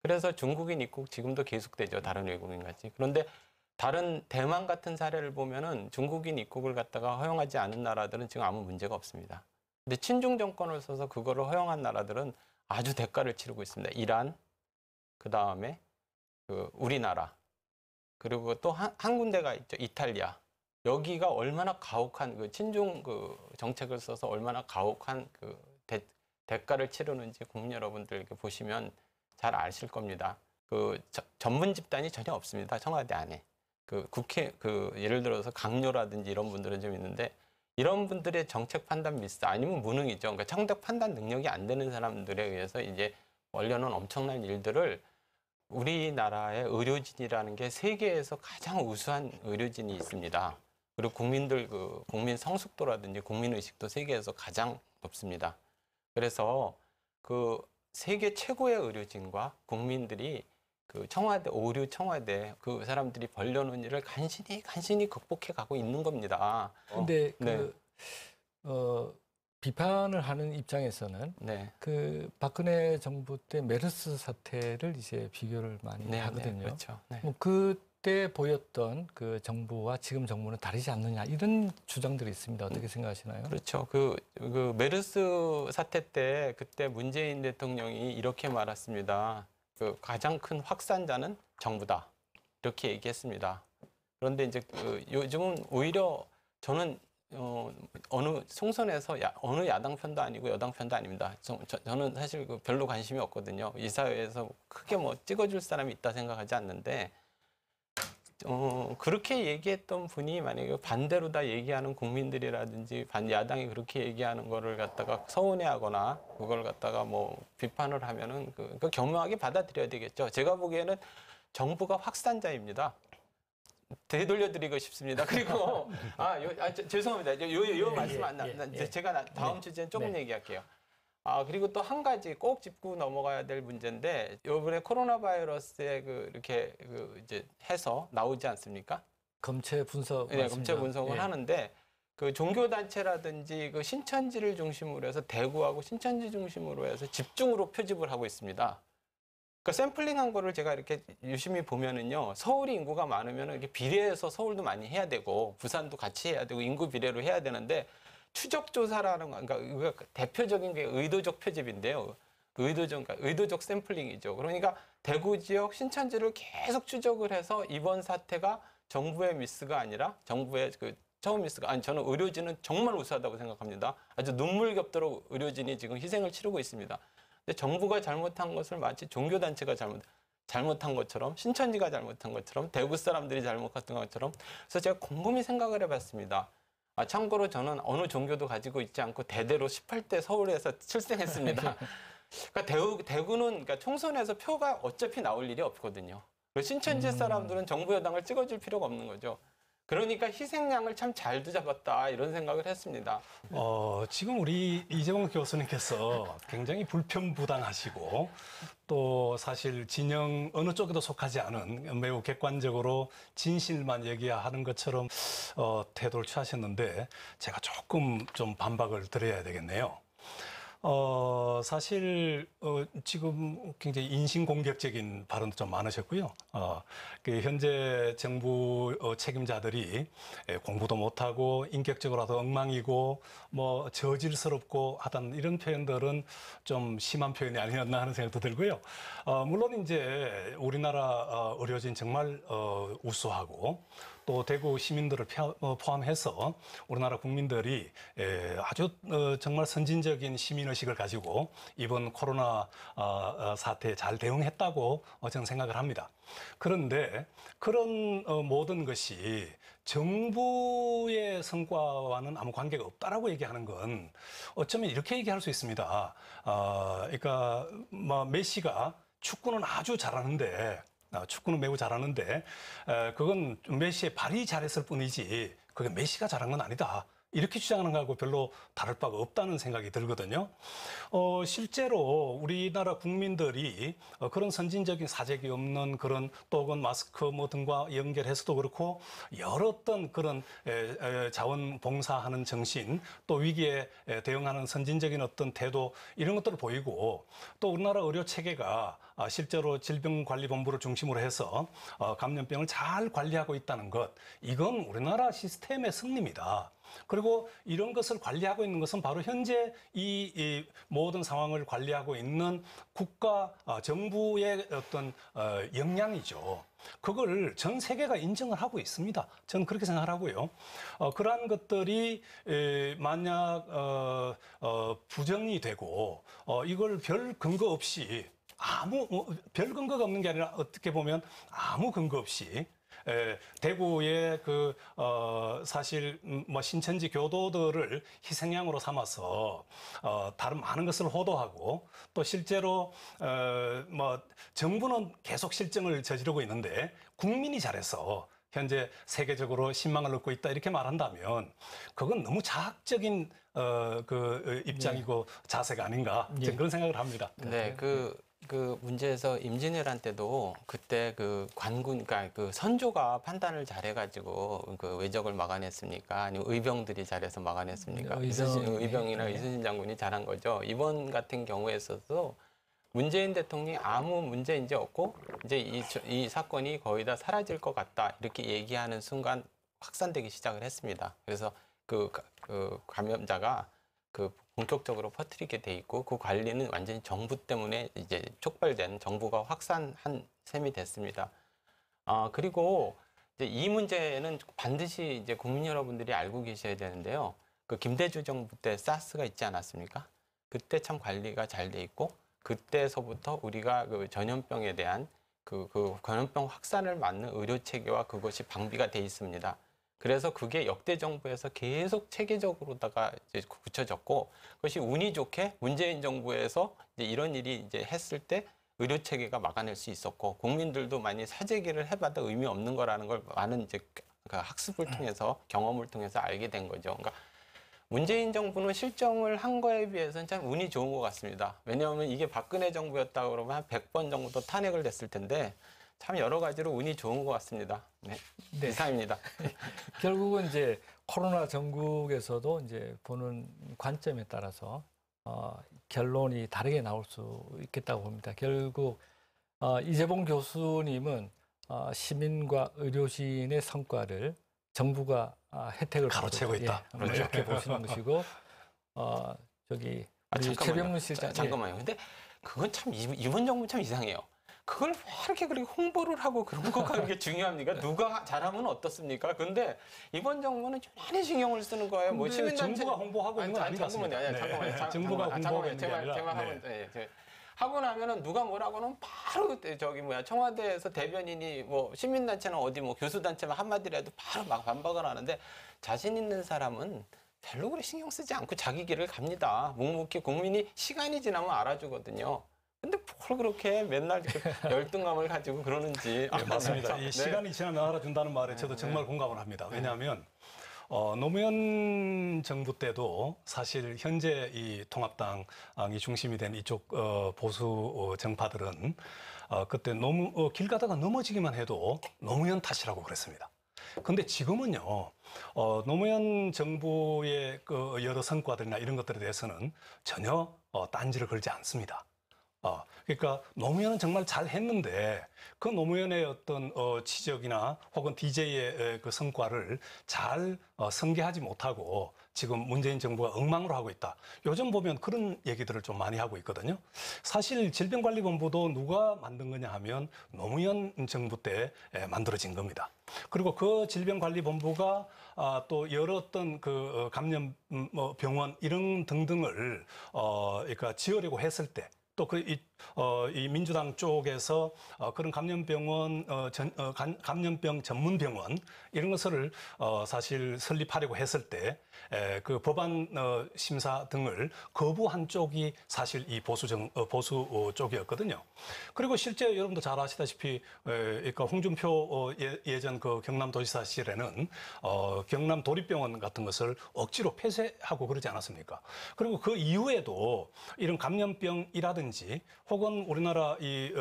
그래서 중국인 입국 지금도 계속되죠. 다른 외국인 같이. 그런데 다른 대만 같은 사례를 보면은 중국인 입국을 갖다가 허용하지 않은 나라들은 지금 아무 문제가 없습니다. 근데 친중 정권을 써서 그거를 허용한 나라들은 아주 대가를 치르고 있습니다. 이란, 그 다음에 그 우리나라, 그리고 또 한 군데가 있죠. 이탈리아. 여기가 얼마나 가혹한 그 친중 그 정책을 써서 얼마나 가혹한 그 대, 대가를 치르는지 국민 여러분들 이렇게 보시면 잘 아실 겁니다. 그 저, 전문 집단이 전혀 없습니다. 청와대 안에. 그 국회 그 예를 들어서 강요라든지 이런 분들은 좀 있는데 이런 분들의 정책 판단 미스 아니면 무능이죠. 그러니까 정책 판단 능력이 안 되는 사람들에 의해서 이제 원래는 엄청난 일들을 우리나라의 의료진이라는 게 세계에서 가장 우수한 의료진이 있습니다. 그리고 국민들 그 국민 성숙도라든지 국민 의식도 세계에서 가장 높습니다. 그래서 그 세계 최고의 의료진과 국민들이 그 청와대 오류 청와대 그 사람들이 벌려놓은 일을 간신히 간신히 극복해 가고 있는 겁니다. 그런데 어. 그 네. 어, 비판을 하는 입장에서는 네. 그 박근혜 정부 때 메르스 사태를 이제 비교를 많이 네, 네 하거든요. 그렇죠. 네, 그렇죠. 뭐 그때 보였던 그 정부와 지금 정부는 다르지 않느냐 이런 주장들이 있습니다. 어떻게 생각하시나요? 그렇죠. 그, 그 메르스 사태 때 그때 문재인 대통령이 이렇게 말했습니다. 그 가장 큰 확산자는 정부다 이렇게 얘기했습니다. 그런데 이제 그 요즘은 오히려 저는 어, 어느 총선에서 야, 어느 야당 편도 아니고 여당 편도 아닙니다. 저, 저는 사실 그 별로 관심이 없거든요. 이 사회에서 크게 뭐 찍어줄 사람이 있다 생각하지 않는데 어, 그렇게 얘기했던 분이 만약에 반대로 다 얘기하는 국민들이라든지 반 야당이 그렇게 얘기하는 거를 갖다가 서운해하거나 그걸 갖다가 뭐 비판을 하면은 그, 그 겸허하게 받아들여야 되겠죠. 제가 보기에는 정부가 확산자입니다. 되돌려드리고 싶습니다. 그리고 아, 요, 아 죄, 죄송합니다. 요, 요, 요 예, 말씀 안 예, 나. 예, 예, 제가 다음 주제는 조금 네. 얘기할게요. 아 그리고 또 한 가지 꼭 짚고 넘어가야 될 문제인데 요번에 코로나 바이러스에 그 이렇게 그 이제 해서 나오지 않습니까? 검체 분석 네, 검체 분석을 예. 하는데 그 종교 단체라든지 그 신천지를 중심으로 해서 대구하고 신천지 중심으로 해서 집중으로 표집을 하고 있습니다. 그 샘플링한 거를 제가 이렇게 유심히 보면은요 서울이 인구가 많으면 이렇게 비례해서 서울도 많이 해야 되고 부산도 같이 해야 되고 인구 비례로 해야 되는데 추적 조사라는 건, 그러니까 대표적인 게 의도적 표집인데요. 그 의도적, 그러니까 의도적 샘플링이죠. 그러니까 대구 지역 신천지를 계속 추적을 해서 이번 사태가 정부의 미스가 아니라 정부의 그 처음 미스가 아니 저는 의료진은 정말 우수하다고 생각합니다. 아주 눈물겹도록 의료진이 지금 희생을 치르고 있습니다. 근데 정부가 잘못한 것을 마치 종교 단체가 잘못 잘못한 것처럼 신천지가 잘못한 것처럼 대구 사람들이 잘못했던 것처럼 그래서 제가 곰곰이 생각을 해봤습니다. 아, 참고로 저는 어느 종교도 가지고 있지 않고 대대로 18대 서울에서 출생했습니다. 그러니까 대우, 대구는 그러니까 총선에서 표가 어차피 나올 일이 없거든요. 신천지 음. 사람들은 정부 여당을 찍어줄 필요가 없는 거죠. 그러니까 희생양을 참잘 잡았다 이런 생각을 했습니다. 어, 지금 우리 이재원 교수님께서 굉장히 불편부당하시고 또 사실 진영 어느 쪽에도 속하지 않은 매우 객관적으로 진실만 얘기하는 것처럼 어, 태도를 취하셨는데 제가 조금 좀 반박을 드려야 되겠네요. 어, 사실, 어, 지금 굉장히 인신공격적인 발언도 좀 많으셨고요. 어, 그 현재 정부 어, 책임자들이 에, 예, 공부도 못하고 인격적으로도 엉망이고 뭐 저질스럽고 하던 이런 표현들은 좀 심한 표현이 아니었나 하는 생각도 들고요. 어, 물론 이제 우리나라 어, 의료진 정말 어, 우수하고 또 대구 시민들을 어, 포함해서 우리나라 국민들이 아주 어, 정말 선진적인 시민의식을 가지고 이번 코로나 어, 사태에 잘 대응했다고 저는 생각을 합니다. 그런데 그런 모든 것이 정부의 성과와는 아무 관계가 없다라고 얘기하는 건 어쩌면 이렇게 얘기할 수 있습니다. 아, 그러니까 뭐 메시가 축구는 아주 잘하는데 아, 축구는 매우 잘하는데 그건 메시의 발이 잘했을 뿐이지 그게 메시가 잘한 건 아니다. 이렇게 주장하는 거하고 별로 다를 바가 없다는 생각이 들거든요. 어, 실제로 우리나라 국민들이 어, 그런 선진적인 사색이 없는 그런 또는 마스크 뭐 등과 연결해서도 그렇고 여러 어떤 그런 에, 에, 자원봉사하는 정신 또 위기에 에, 대응하는 선진적인 어떤 태도 이런 것들을 보이고 또 우리나라 의료 체계가 어, 실제로 질병관리본부를 중심으로 해서 어, 감염병을 잘 관리하고 있다는 것 이건 우리나라 시스템의 승리입니다. 그리고 이런 것을 관리하고 있는 것은 바로 현재 이, 이 모든 상황을 관리하고 있는 국가 어, 정부의 어떤 역량이죠. 그걸 전 세계가 인정을 하고 있습니다. 저는 그렇게 생각을 하고요. 어, 그러한 것들이 에, 만약 어, 어, 부정이 되고 어, 이걸 별 근거 없이 아무 뭐, 별 근거가 없는 게 아니라 어떻게 보면 아무 근거 없이 에, 대구의 그 어, 사실 음, 뭐 신천지 교도들을 희생양으로 삼아서 어, 다른 많은 것을 호도하고 또 실제로 어, 뭐 정부는 계속 실증을 저지르고 있는데 국민이 잘해서 현재 세계적으로 신망을 얻고 있다 이렇게 말한다면 그건 너무 자학적인 어, 그 어, 입장이고 네. 자세가 아닌가 네. 저는 예. 그런 생각을 합니다. 네, 그그 문제에서 임진왜란 때도 그때 그 관군 그러니까 그 선조가 판단을 잘해가지고 그 외적을 막아냈습니까? 아니면 의병들이 잘해서 막아냈습니까? 네, 의병, 이 의병이나 네. 이순신 장군이 잘한 거죠. 이번 같은 경우에 있어서 문재인 대통령이 아무 문제 인제 없고 이제 이, 이 사건이 거의 다 사라질 것 같다 이렇게 얘기하는 순간 확산되기 시작을 했습니다. 그래서 그, 그 감염자가 그 본격적으로 퍼뜨리게 돼 있고 그 관리는 완전히 정부 때문에 이제 촉발된 정부가 확산한 셈이 됐습니다. 아 그리고 이제 이 문제는 반드시 이제 국민 여러분들이 알고 계셔야 되는데요. 그 김대중 정부 때 사스가 있지 않았습니까? 그때 참 관리가 잘 돼 있고 그때서부터 우리가 그 전염병에 대한 그, 그 전염병 확산을 막는 의료 체계와 그것이 방비가 돼 있습니다. 그래서 그게 역대 정부에서 계속 체계적으로다가 이제 굳혀졌고 그것이 운이 좋게 문재인 정부에서 이런 일이 이제 했을 때 의료 체계가 막아낼 수 있었고 국민들도 많이 사재기를 해봐도 의미 없는 거라는 걸 많은 이제 그 학습을 네. 통해서 경험을 통해서 알게 된 거죠. 그러니까 문재인 정부는 실정을 한 거에 비해서는 참 운이 좋은 것 같습니다. 왜냐하면 이게 박근혜 정부였다 그러면 한 100번 정도 탄핵을 됐을 텐데 참 여러 가지로 운이 좋은 것 같습니다. 네, 네. 이상입니다. 결국은 이제 코로나 전국에서도 이제 보는 관점에 따라서 어, 결론이 다르게 나올 수 있겠다고 봅니다. 결국 어, 이재봉 교수님은 어, 시민과 의료진의 성과를 정부가 아, 혜택을 가로채고 있다. 예, 그렇게 네. 보시는 것이고 어, 저기 아, 잠깐만요. 실장, 잠깐만요. 예. 근데 그건 참 이번 정부 참 이상해요. 그걸 왜 뭐 이렇게 그렇게 홍보를 하고 그런 것 하는 게 중요합니까? 누가 잘하면 어떻습니까? 근데 이번 정부는 좀많이 신경을 쓰는 거예요. 뭐 시민단체 정부가 홍보하고 있는 건 아니, 아니, 아니, 아니, 잠깐만요. 네. 잠깐만요. 정부가 아, 홍보하는 게 아니라. 네. 예, 예. 하고 나면은 누가 뭐라고는 바로 그 저기 뭐야 청와대에서 대변인이 뭐 시민단체는 어디 뭐 교수단체만 한마디라도 바로 막 반박을 하는데 자신 있는 사람은 별로 그리 신경 쓰지 않고 자기 길을 갑니다. 묵묵히 국민이 시간이 지나면 알아주거든요. 근데 뭘 그렇게 맨날 열등감을 가지고 그러는지. 예, 아, 네, 맞습니다. 네. 시간이 지나면 알아준다는 말에 저도 네. 정말 공감을 합니다. 네. 왜냐하면 어, 노무현 정부 때도 사실 현재 이 통합당이 중심이 된 이쪽 어, 보수 어, 정파들은 어, 그때 너무 어, 길 가다가 넘어지기만 해도 노무현 탓이라고 그랬습니다. 근데 지금은요, 어, 노무현 정부의 그 여러 성과들이나 이런 것들에 대해서는 전혀 어, 딴지를 걸지 않습니다. 아, 그러니까 노무현은 정말 잘 했는데 그 노무현의 어떤 어, 지적이나 혹은 DJ의 그 성과를 잘 어, 성계하지 못하고 지금 문재인 정부가 엉망으로 하고 있다. 요즘 보면 그런 얘기들을 좀 많이 하고 있거든요. 사실 질병관리본부도 누가 만든 거냐 하면 노무현 정부 때 에, 만들어진 겁니다. 그리고 그 질병관리본부가 아, 또 여러 어떤 그 어, 감염 음, 뭐 병원 이런 등등을 어, 그러니까 지으려고 했을 때 또그이 어, 이 민주당 쪽에서 어, 그런 감염병원 어, 전, 어, 감, 감염병 전문 병원 이런 것을 어, 사실 설립하려고 했을 때그 법안 어, 심사 등을 거부한 쪽이 사실 이 어, 보수 정 어, 보수 쪽이었거든요. 그리고 실제 여러분도 잘 아시다시피 그러니까 홍준표 예, 예전 그 경남도지사실에는 경남 도립병원 같은 것을 억지로 폐쇄하고 그러지 않았습니까? 그리고 그 이후에도 이런 감염병이라든지 혹은 우리나라 이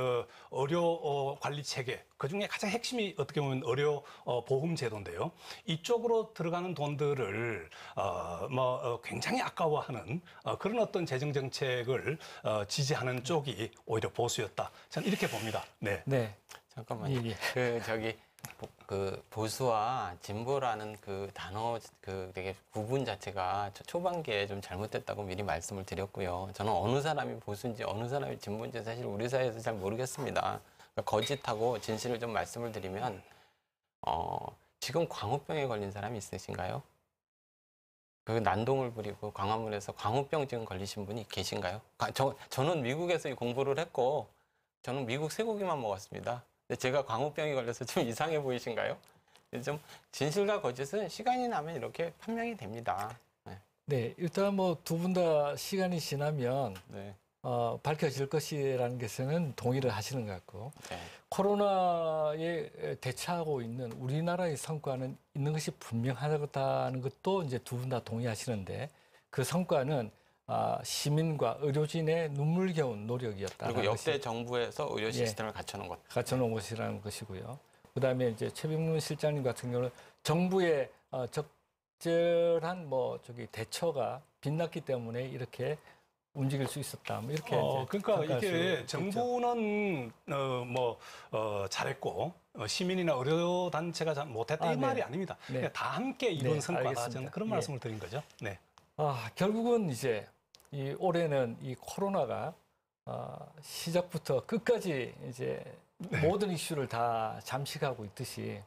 의료 관리 체계 그 중에 가장 핵심이 어떻게 보면 의료 보험 제도인데요. 이쪽으로 들어가는 돈들을 어, 뭐 어, 굉장히 아까워하는 어, 그런 어떤 재정 정책을 어, 지지하는 쪽이 오히려 보수였다. 저는 이렇게 봅니다. 네. 네. 잠깐만요. 예, 예. 그 저기 보, 그 보수와 진보라는 그 단어 그 되게 구분 자체가 초, 초반기에 좀 잘못됐다고 미리 말씀을 드렸고요. 저는 어느 사람이 보수인지 어느 사람이 진보인지 사실 우리 사회에서 잘 모르겠습니다. 그러니까 거짓하고 진실을 좀 말씀을 드리면 어 지금 광우병에 걸린 사람이 있으신가요? 그 난동을 부리고 광화문에서 광우병 지금 걸리신 분이 계신가요? 저, 저는 미국에서 공부를 했고 저는 미국 쇠고기만 먹었습니다. 근데 제가 광우병이 걸려서 좀 이상해 보이신가요? 좀 진실과 거짓은 시간이 나면 이렇게 판명이 됩니다. 네, 네 일단 뭐 두 분 다 시간이 지나면 네. 어, 밝혀질 것이라는 것에는 동의를 하시는 것 같고 네. 코로나에 대처하고 있는 우리나라의 성과는 있는 것이 분명하다는 것도 이제 두 분 다 동의하시는데 그 성과는 아, 시민과 의료진의 눈물겨운 노력이었다. 그리고 역대 것이. 정부에서 의료 예. 시스템을 예, 갖춰놓은 것. 갖춰놓은 네. 것이라는 것이고요. 그다음에 이제 최병문 실장님 같은 경우는 정부의 어, 적절한 뭐 저기 대처가 빗났기 때문에 이렇게 움직일 수 있었다. 뭐 이렇게 어, 그러니까 이게 정부는 어, 뭐 어, 잘했고 어, 시민이나 의료 단체가 잘 못했다 아, 이 네. 말이 아닙니다. 네. 그러니까 다 함께 이런 네, 성과다. 알겠습니다. 저는 그런 말씀을 예. 드린 거죠. 네. 아 결국은 이제 이 올해는 이 코로나가 어, 시작부터 끝까지 이제 네. 모든 이슈를 다 잠식하고 있듯이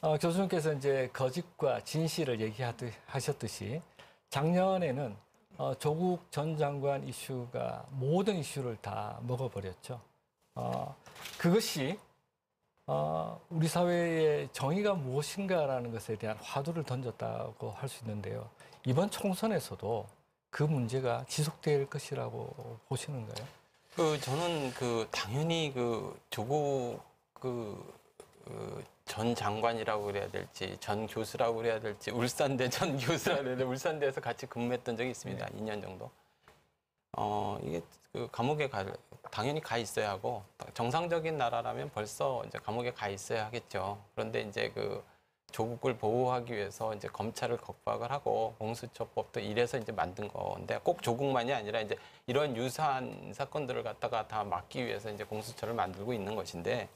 어, 교수님께서 이제 거짓과 진실을 얘기하셨듯이 하듯 작년에는 어, 조국 전 장관 이슈가 모든 이슈를 다 먹어버렸죠. 어, 그것이 어, 우리 사회의 정의가 무엇인가라는 것에 대한 화두를 던졌다고 할 수 있는데요. 이번 총선에서도 그 문제가 지속될 것이라고 보시는가요? 그 저는 그 당연히 그 조국 그 그전 장관이라고 그래야 될지 전 교수라고 그래야 될지 울산대 전 교수라 그래야 돼 울산대에서 같이 근무했던 적이 있습니다. 네. 2년 정도. 어 이게 그 감옥에 가 당연히 가 있어야 하고 정상적인 나라라면 벌써 이제 감옥에 가 있어야 하겠죠. 그런데 이제 그 조국을 보호하기 위해서 이제 검찰을 겁박을 하고 공수처법도 이래서 이제 만든 건데 꼭 조국만이 아니라 이제 이런 유사한 사건들을 갖다가 다 막기 위해서 이제 공수처를 만들고 있는 것인데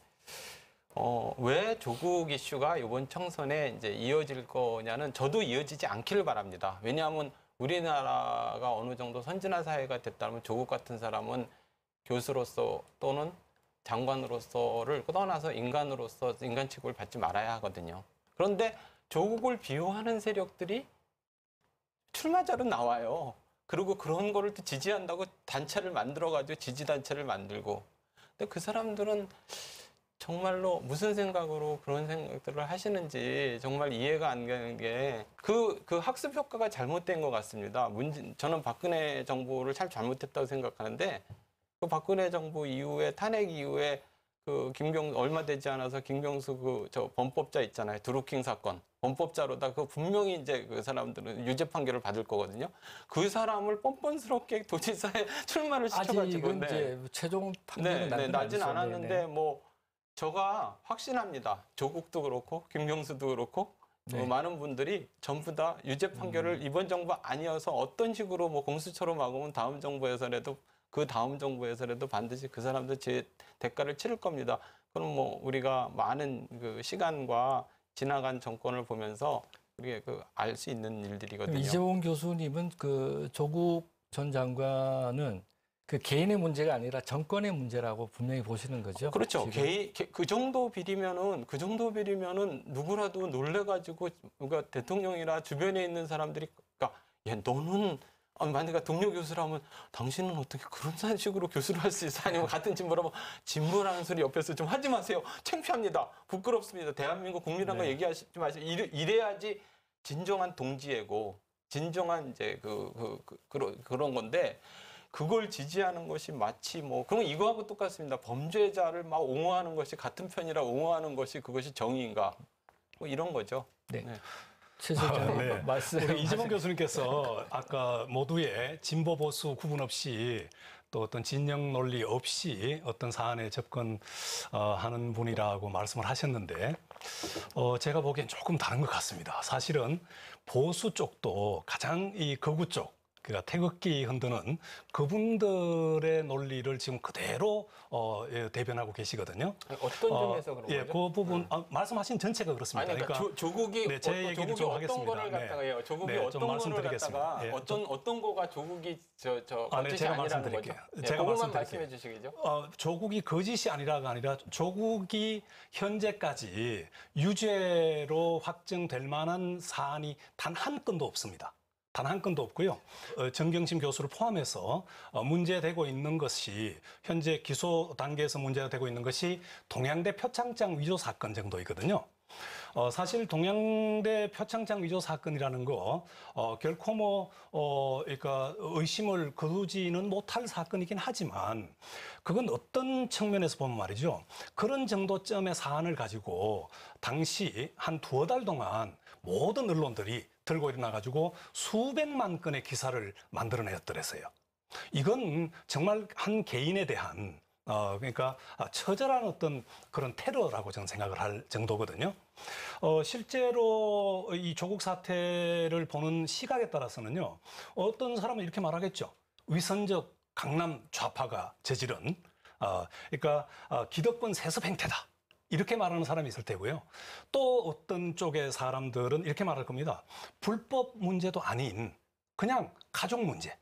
어, 왜 조국 이슈가 이번 총선에 이제 이어질 거냐는 저도 이어지지 않기를 바랍니다. 왜냐하면 우리나라가 어느 정도 선진화 사회가 됐다면 조국 같은 사람은 교수로서 또는 장관으로서를 떠나서 인간으로서 인간 취급을 받지 말아야 하거든요. 그런데 조국을 비호하는 세력들이 출마자로 나와요. 그리고 그런 거를 또 지지한다고 단체를 만들어가지고 지지단체를 만들고. 근데 그 사람들은 정말로 무슨 생각으로 그런 생각들을 하시는지 정말 이해가 안 가는 게그그 그 학습 효과가 잘못된 것 같습니다. 문제, 저는 박근혜 정부를 참 잘못했다고 생각하는데 그 박근혜 정부 이후에 탄핵 이후에 그 김경 얼마 되지 않아서 김경수 그저 범법자 있잖아요 드루킹 사건 범법자로다 그 분명히 이제 그 사람들은 유죄 판결을 받을 거거든요 그 사람을 뻔뻔스럽게 도지사에 출마를 시켜가지고 아직 네. 이제 최종 판결은 네, 네, 나진 않았는데 뭐 저가 확신합니다. 조국도 그렇고 김경수도 그렇고 뭐 네. 많은 분들이 전부 다 유죄 판결을 음. 이번 정부 아니어서 어떤 식으로 뭐 공수처로 막으면 다음 정부에서라도 그 다음 정부에서라도 반드시 그 사람들 제 대가를 치를 겁니다. 그럼 뭐 우리가 많은 그 시간과 지나간 정권을 보면서 우리가 그알 수 있는 일들이거든요. 이재원 교수님은 그 조국 전 장관은 그 개인의 문제가 아니라 정권의 문제라고 분명히 보시는 거죠. 그렇죠. 개인 개, 그 정도 비리면은 그 정도 비리면은 누구라도 놀래가지고 그러니까 대통령이나 주변에 있는 사람들이 그러니까 야 너는 만약에 동료 교수라면 당신은 어떻게 그런 식으로 교수를 할 수 있어? 아니면 같은 진보라고 진보라는 소리 옆에서 좀 하지 마세요. 창피합니다. 부끄럽습니다. 대한민국 국민한라 네. 얘기하지 마세요. 이래, 야지 진정한 동지애고 진정한 이제 그, 그, 그, 그 그런 건데 그걸 지지하는 것이 마치 뭐 그럼 이거하고 똑같습니다. 범죄자를 막 옹호하는 것이 같은 편이라 옹호하는 것이 그것이 정의인가? 뭐 이런 거죠. 네. 네. 최소장 아, 네. 네. 말씀. 이재명 교수님께서 아까 모두의 진보 보수 구분 없이 또 어떤 진영 논리 없이 어떤 사안에 접근하는 어, 분이라고 말씀을 하셨는데 어, 제가 보기엔 조금 다른 것 같습니다. 사실은 보수 쪽도 가장 이 거구 쪽 그러니까 태극기 흔드는 그분들의 논리를 지금 그대로 어, 예, 대변하고 계시거든요. 어떤 어, 점에서 그런 예, 거죠? 예, 그 부분 네. 아, 말씀하신 전체가 그렇습니다. 아니, 그러니까, 그러니까, 조, 조국이 네, 제 어, 조국이 네. 네, 어떤 거를 갖다가 예, 조국이 네, 어떤 거를 갖다가 예, 어떤 어떤 거가 조국이 저저 아, 네, 제가 말씀드릴게요. 거죠? 제가 말씀드릴게요. 말씀해 주시겠죠? 어, 조국이 거짓이 아니라가 아니라 조국이 현재까지 유죄로 확정될 만한 사안이 단 한 건도 없습니다. 단한 건도 없고요. 어, 정경심 교수를 포함해서 어, 문제되고 있는 것이 현재 기소 단계에서 문제되고 있는 것이 동양대 표창장 위조 사건 정도이거든요. 어, 사실 동양대 표창장 위조 사건이라는 거 어, 결코 뭐 어, 그러니까 의심을 거두지는 못할 사건이긴 하지만 그건 어떤 측면에서 보면 말이죠 그런 정도점의 사안을 가지고 당시 한 두어 달 동안 모든 언론들이 들고 일어나가지고 수백만 건의 기사를 만들어내었더랬어요. 이건 정말 한 개인에 대한 어, 그러니까 처절한 어떤 그런 테러라고 저는 생각을 할 정도거든요. 어, 실제로 이 조국 사태를 보는 시각에 따라서는요, 어떤 사람은 이렇게 말하겠죠. 위선적 강남 좌파가 저지른, 어, 그러니까 어, 기득권 세습 행태다. 이렇게 말하는 사람이 있을 테고요. 또 어떤 쪽의 사람들은 이렇게 말할 겁니다. 불법 문제도 아닌 그냥 가족 문제.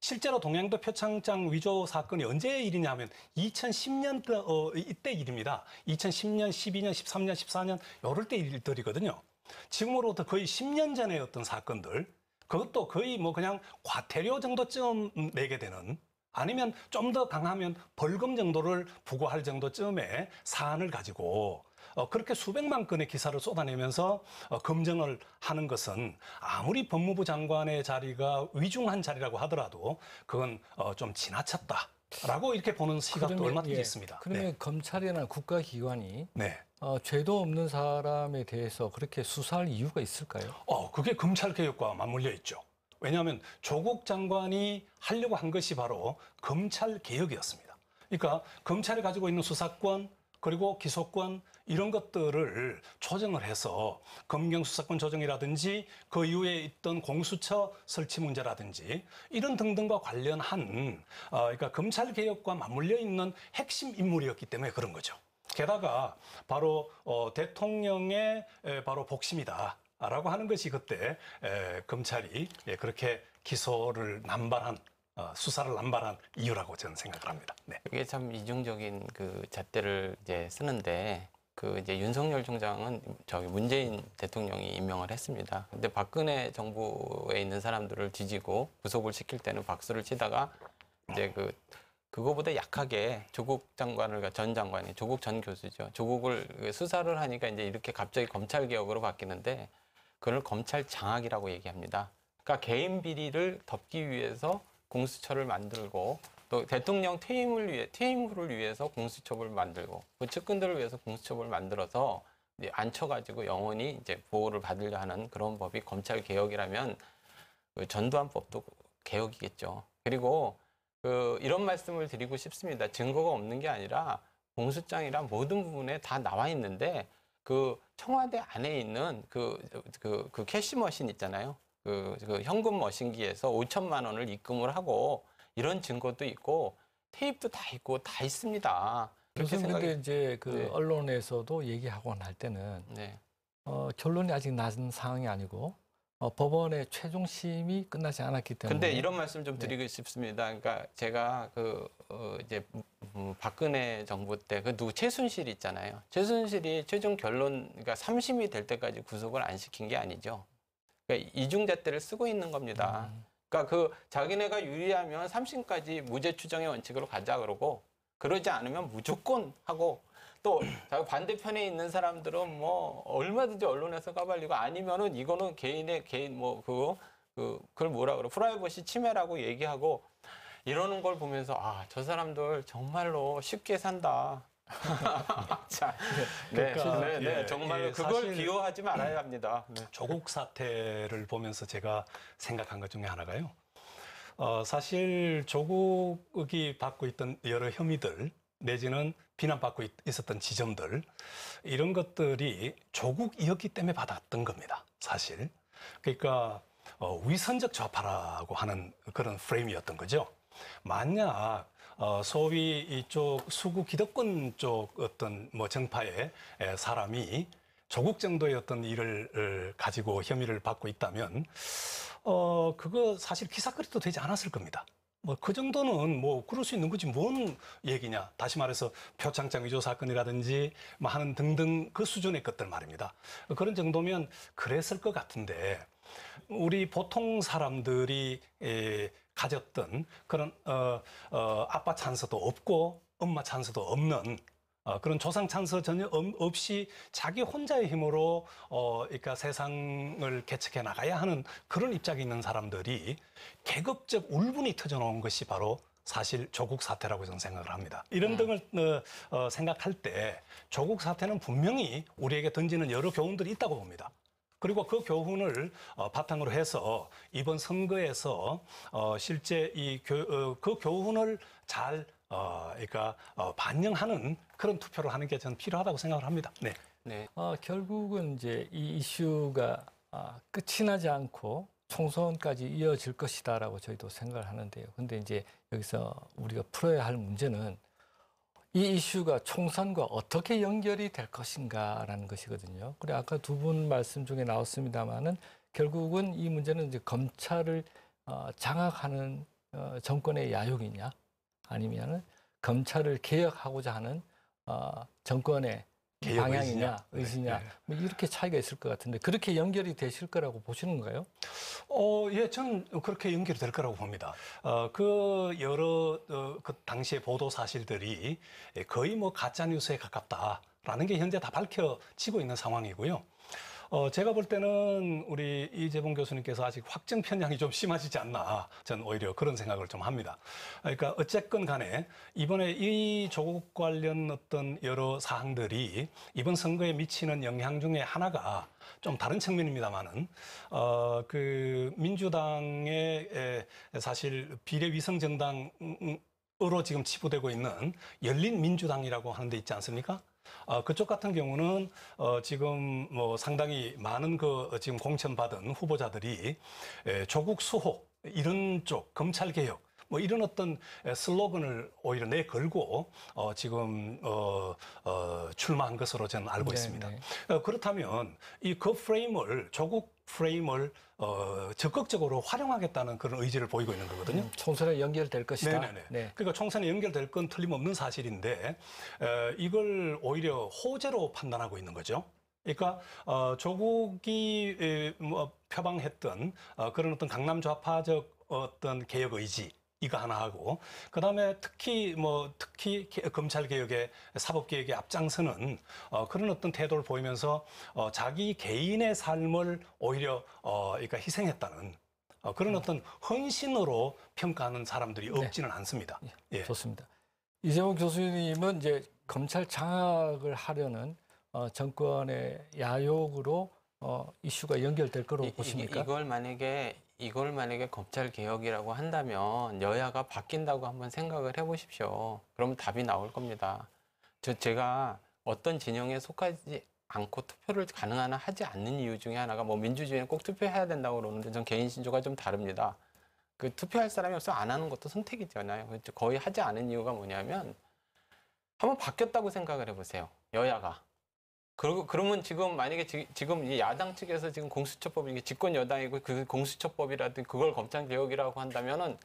실제로 동양도 표창장 위조 사건이 언제 일이냐 하면 2010년 어, 이때 일입니다. 2010년, 12년, 13년, 14년 요럴 때 일들이거든요. 지금으로부터 거의 10년 전에 어떤 사건들 그것도 거의 뭐 그냥 과태료 정도쯤 내게 되는 아니면 좀 더 강하면 벌금 정도를 부과할 정도쯤의 사안을 가지고 어, 그렇게 수백만 건의 기사를 쏟아내면서 어, 검증을 하는 것은 아무리 법무부 장관의 자리가 위중한 자리라고 하더라도 그건 어, 좀 지나쳤다. 라고 이렇게 보는 시각도 얼마든지 예. 있습니다. 그러면 네. 검찰이나 국가기관이 네. 어, 죄도 없는 사람에 대해서 그렇게 수사할 이유가 있을까요? 어, 그게 검찰개혁과 맞물려 있죠. 왜냐하면 조국 장관이 하려고 한 것이 바로 검찰 개혁이었습니다. 그러니까 검찰이 가지고 있는 수사권 그리고 기소권 이런 것들을 조정을 해서 검경수사권 조정이라든지 그 이후에 있던 공수처 설치 문제라든지 이런 등등과 관련한 아, 그러니까 검찰 개혁과 맞물려 있는 핵심 인물이었기 때문에 그런 거죠. 게다가 바로 어, 대통령의 바로 복심이다. 라고 하는 것이 그때 에, 검찰이 예, 그렇게 기소를 남발한 어, 수사를 남발한 이유라고 저는 생각을 합니다. 네. 이게 참 이중적인 그 잣대를 이제 쓰는데 그 이제 윤석열 총장은 저기 문재인 대통령이 임명을 했습니다. 근데 박근혜 정부에 있는 사람들을 뒤지고 구속을 시킬 때는 박수를 치다가 이제 그 그거보다 약하게 조국 장관을 그러니까 전 장관이 조국 전 교수죠. 조국을 수사를 하니까 이제 이렇게 갑자기 검찰 개혁으로 바뀌는데 그걸 검찰 장악이라고 얘기합니다. 그러니까 개인 비리를 덮기 위해서 공수처를 만들고 또 대통령 퇴임을 위해 퇴임후를 위해서 공수처를 만들고 그 측근들을 위해서 공수처를 만들어서 이제 앉혀가지고 영원히 이제 보호를 받으려 하는 그런 법이 검찰 개혁이라면 그 전두환법도 개혁이겠죠. 그리고 그 이런 말씀을 드리고 싶습니다. 증거가 없는 게 아니라 공수장이란 모든 부분에 다 나와 있는데 그 청와대 안에 있는 그, 그, 그 캐시 머신 있잖아요. 그, 그 현금 머신기에서 5천만 원을 입금을 하고 이런 증거도 있고 테이프도 다 있고 다 있습니다. 그렇게 생각이 이제 그 네. 언론에서도 얘기하고날 때는 네. 어, 결론이 아직 낮은 상황이 아니고 어, 법원의 최종 심이 끝나지 않았기 때문에. 근데 이런 말씀 좀 네. 드리고 네. 싶습니다. 그러니까 제가 그 어, 이제 음, 음 박근혜 정부 때그 누구 최순실 있잖아요. 최순실이 최종 결론 그러니까 삼심이 될 때까지 구속을 안 시킨 게 아니죠. 그러니까 이중잣대를 쓰고 있는 겁니다. 음. 그러니까 그 자기네가 유리하면 삼심까지 무죄 추정의 원칙으로 가자 그러고 그러지 않으면 무조건 하고 또 반대편에 있는 사람들은 뭐 얼마든지 언론에서 까발리고 아니면은 이거는 개인의 개인 뭐 그그 그, 그걸 뭐라 그래 프라이버시 침해라고 얘기하고 이러는 걸 보면서 아 저 사람들 정말로 쉽게 산다. 자, 네, 그러니까, 네, 네, 예, 정말로 예, 그걸 비호하지 말아야 합니다. 네. 조국 사태를 보면서 제가 생각한 것 중에 하나가요. 어, 사실 조국이 받고 있던 여러 혐의들 내지는 비난받고 있었던 지점들 이런 것들이 조국이었기 때문에 받았던 겁니다. 사실. 그러니까 어, 위선적 좌파라고 하는 그런 프레임이었던 거죠. 만약 어, 소위 이쪽 수구 기득권 쪽 어떤 뭐 정파의 사람이 조국 정도의 어떤 일을 가지고 혐의를 받고 있다면 어, 그거 사실 기사거리도 되지 않았을 겁니다. 뭐그 정도는 뭐 그럴 수 있는 거지 뭔 얘기냐. 다시 말해서 표창장 위조 사건이라든지 뭐 하는 등등 그 수준의 것들 말입니다. 그런 정도면 그랬을 것 같은데 우리 보통 사람들이 에, 가졌던 그런 어, 어, 아빠 찬스도 없고 엄마 찬스도 없는 어, 그런 조상 찬서 전혀 없이 자기 혼자의 힘으로 어, 그러니까 세상을 개척해 나가야 하는 그런 입장에 있는 사람들이 계급적 울분이 터져나온 것이 바로 사실 조국 사태라고 저는 생각을 합니다. 이런 네. 등을 어, 어, 생각할 때 조국 사태는 분명히 우리에게 던지는 여러 교훈들이 있다고 봅니다. 그리고 그 교훈을 어, 바탕으로 해서 이번 선거에서 어, 실제 이그 어, 그 교훈을 잘 어, 그러니까 어, 반영하는 그런 투표를 하는 게 저는 필요하다고 생각을 합니다. 네. 네. 어, 결국은 이제 이 이슈가 아, 끝이 나지 않고 총선까지 이어질 것이다라고 저희도 생각을 하는데요. 근데 이제 여기서 우리가 풀어야 할 문제는 이 이슈가 총선과 어떻게 연결이 될 것인가라는 것이거든요. 그리고 아까 두 분 말씀 중에 나왔습니다만은 결국은 이 문제는 이제 검찰을 어, 장악하는 어, 정권의 야욕이냐 아니면 검찰을 개혁하고자 하는 어, 정권의 방향이냐 네, 의지냐, 의 예. 네. 뭐 이렇게 차이가 있을 것 같은데 그렇게 연결이 되실 거라고 보시는 거예요? 어, 예, 저는 그렇게 연결이 될 거라고 봅니다. 어, 그 여러 어, 그 당시의 보도 사실들이 예, 거의 뭐 가짜 뉴스에 가깝다. 라는 게 현재 다 밝혀지고 있는 상황이고요. 어, 제가 볼 때는 우리 이재봉 교수님께서 아직 확증 편향이 좀 심하시지 않나. 전 오히려 그런 생각을 좀 합니다. 그러니까 어쨌건 간에 이번에 이 조국 관련 어떤 여러 사항들이 이번 선거에 미치는 영향 중에 하나가 좀 다른 측면입니다만은 어, 그 민주당의 에, 사실 비례 위성 정당 으로 지금 치부되고 있는 열린 민주당이라고 하는 데 있지 않습니까? 어, 그쪽 같은 경우는 어, 지금 뭐 상당히 많은 그 지금 공천받은 후보자들이 에, 예, 조국 수호 이런 쪽 검찰 개혁 뭐 이런 어떤 예, 슬로건을 오히려 내걸고 어 지금 어, 어 출마한 것으로 저는 알고 네네. 있습니다. 네. 어, 그렇다면 이 그 프레임을 조국 프레임을 어, 적극적으로 활용하겠다는 그런 의지를 보이고 있는 거거든요. 음, 총선에 연결될 것이다. 네네네. 네. 그러니까 총선에 연결될 건 틀림없는 사실인데 에, 어, 이걸 오히려 호재로 판단하고 있는 거죠. 그러니까 어, 조국이 에, 뭐, 표방했던 어, 그런 어떤 강남 좌파적 어떤 개혁 의지 이거 하나 하고 그다음에 특히 뭐 특히 검찰 개혁의 사법 개혁의 앞장서는 어, 그런 어떤 태도를 보이면서 어, 자기 개인의 삶을 오히려 어, 그러니까 희생했다는 어, 그런 음. 어떤 헌신으로 평가하는 사람들이 네. 없지는 네. 않습니다. 예. 예. 좋습니다. 이재호 교수님은 이제 검찰 장악을 하려는 어, 정권의 야욕으로 어, 이슈가 연결될 거로 보십니까? 이, 걸 만약에 이걸 만약에 검찰 개혁이라고 한다면 여야가 바뀐다고 한번 생각을 해보십시오. 그럼 답이 나올 겁니다. 저 제가 어떤 진영에 속하지 않고 투표를 가능하나 하지 않는 이유 중에 하나가 뭐 민주주의는 꼭 투표해야 된다고 그러는데 전 개인 신조가 좀 다릅니다. 그 투표할 사람이 없어 안 하는 것도 선택이잖아요. 거의 하지 않은 이유가 뭐냐면 한번 바뀌었다고 생각을 해보세요. 여야가 그리 그러면 지금 만약에 지, 지금 이 야당 측에서 지금 공수처법 이게 집권 여당이고 그 공수처법이라든지 그걸 검찰 개혁이라고 한다면은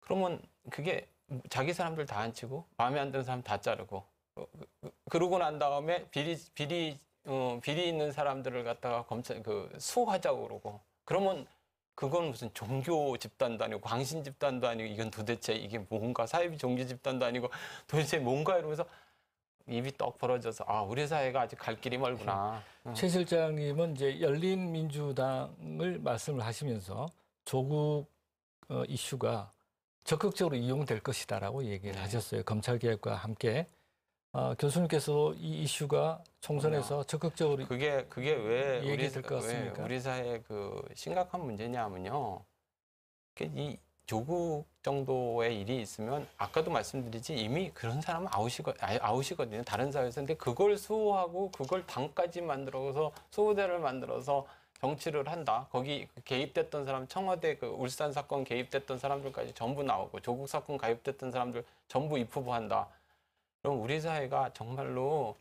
그러면 그게 자기 사람들 다 안치고 마음에 안 드는 사람 다 자르고 어, 그, 그, 그러고 난 다음에 비리 비리 어, 비리 있는 사람들을 갖다가 검찰 그 수호하자고 그러고 그러면 그건 무슨 종교 집단도 아니고 광신 집단도 아니고 이건 도대체 이게 뭔가 사회비 종교 집단도 아니고 도대체 뭔가 이러면서 입이 떡 벌어져서 아 우리 사회가 아직 갈 길이 멀구나. 음. 최 실장님은 이제 열린 민주당을 말씀을 하시면서 조국 어, 이슈가 적극적으로 이용될 것이다라고 얘기를 네. 하셨어요. 검찰 개혁과 함께 어, 교수님께서도 이 이슈가 총선에서 네. 적극적으로 그게 그게 왜 얘기될 우리, 왜 우리 사회의 그 심각한 문제냐면요. 이 조국 정도의 일이 있으면 아까도 말씀드리지 이미 그런 사람은 아웃이거, 아웃이거든요. 다른 사회에서. 근데 그걸 수호하고 그걸 당까지 만들어서 수호대를 만들어서 정치를 한다. 거기 개입됐던 사람, 청와대 그 울산 사건 개입됐던 사람들까지 전부 나오고 조국 사건 가입됐던 사람들 전부 입후보한다. 그럼 우리 사회가 정말로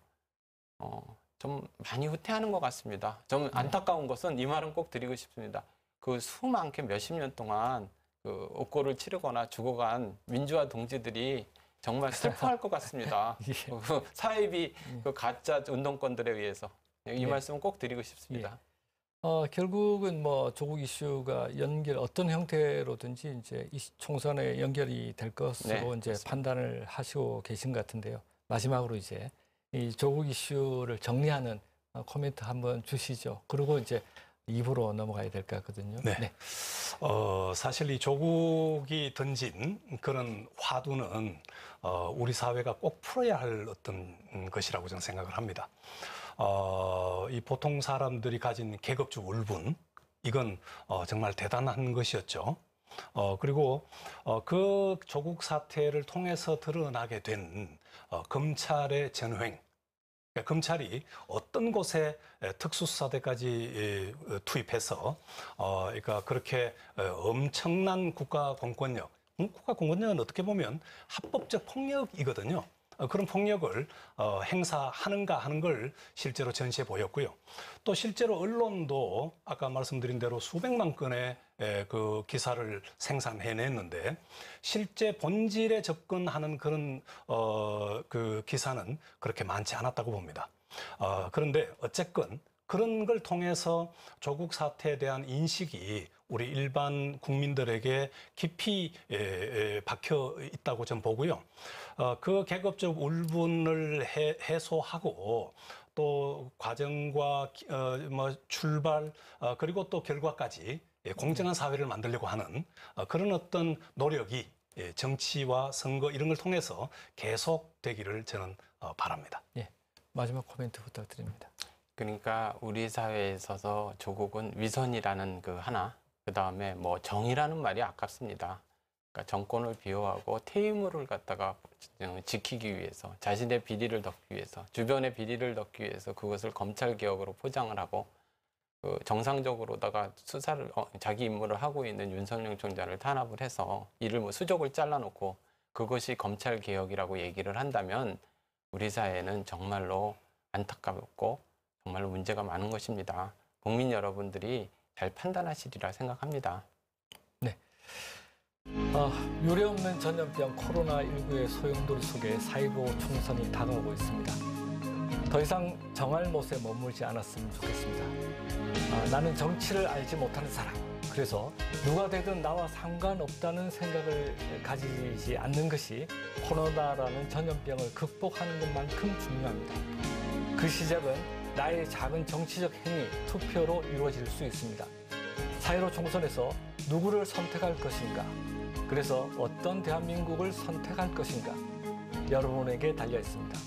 어, 좀 많이 후퇴하는 것 같습니다. 좀 네. 안타까운 것은 이 말은 꼭 드리고 싶습니다. 그 수많게 몇십 년 동안 그 옥고를 치르거나 죽어간 민주화 동지들이 정말 슬퍼할 것 같습니다. 예. 그사회비그 예. 가짜 운동권들에 의해서 예, 이 예. 말씀은 꼭 드리고 싶습니다. 예. 어, 결국은 뭐 조국 이슈가 연결 어떤 형태로든지 이제 이 총선에 연결이 될 것으로 네, 이제 그습니다 판단을 하시고 계신 것 같은데요. 마지막으로 이제 이 조국 이슈를 정리하는 어, 코멘트 한번 주시죠. 그리고 이제 입으로 넘어가야 될 것 같거든요. 네. 네. 어, 사실 이 조국이 던진 그런 화두는 어, 우리 사회가 꼭 풀어야 할 어떤 것이라고 저는 생각을 합니다. 어, 이 보통 사람들이 가진 계급주 울분 이건 어, 정말 대단한 것이었죠. 어, 그리고 어, 그 조국 사태를 통해서 드러나게 된 어, 검찰의 전횡 그러니까 검찰이 어떤 곳에 특수수사대까지 어, 투입해서 어 그러니까 그렇게 어, 엄청난 국가 공권력 음, 국가 공권력은 어떻게 보면 합법적 폭력이거든요. 어, 그런 폭력을 어, 행사하는가 하는 걸 실제로 전시해 보였고요. 또 실제로 언론도 아까 말씀드린 대로 수백만 건의 에, 그 기사를 생산해냈는데 실제 본질에 접근하는 그런 어, 그 기사는 그렇게 많지 않았다고 봅니다. 어, 그런데 어쨌건 그런 걸 통해서 조국 사태에 대한 인식이 우리 일반 국민들에게 깊이 박혀 있다고 저는 보고요. 어, 그 계급적 울분을 해, 소하고또 과정과 어, 뭐 출발 어, 그리고 또 결과까지 예, 공정한 사회를 만들려고 하는 그런 어떤 노력이 예, 정치와 선거 이런 걸 통해서 계속되기를 저는 바랍니다. 예, 마지막 코멘트 부탁드립니다. 그러니까 우리 사회에 있어서 조국은 위선이라는 그 하나, 그 다음에 뭐정이라는 말이 아깝습니다. 그러니까 정권을 비호하고 퇴임을 갖다가 지키기 위해서 자신의 비리를 덮기 위해서 주변의 비리를 덮기 위해서 그것을 검찰 개혁으로 포장을 하고 그 정상적으로다가 수사를 어, 자기 임무를 하고 있는 윤석열 총장을 탄압을 해서 이를 뭐 수족을 잘라놓고 그것이 검찰 개혁이라고 얘기를 한다면 우리 사회는 정말로 안타깝고 정말로 문제가 많은 것입니다. 국민 여러분들이 잘 판단하시리라 생각합니다. 네. 아, 유례 없는 전염병 코로나19의 소용돌이 속에 사이버 총선이 다가오고 있습니다. 더 이상 정할 못에 머물지 않았으면 좋겠습니다. 아, 나는 정치를 알지 못하는 사람. 그래서 누가 되든 나와 상관없다는 생각을 가지지 않는 것이 코로나라는 전염병을 극복하는 것만큼 중요합니다. 그 시작은 나의 작은 정치적 행위, 투표로 이루어질 수 있습니다. 사회로 총선에서 누구를 선택할 것인가? 그래서 어떤 대한민국을 선택할 것인가? 여러분에게 달려 있습니다.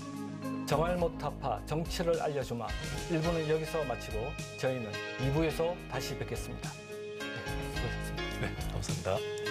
정할 못타파 정치를 알려주마 1부는 여기서 마치고 저희는 2부에서 다시 뵙겠습니다. 네, 수고하셨습니다 네, 감사합니다.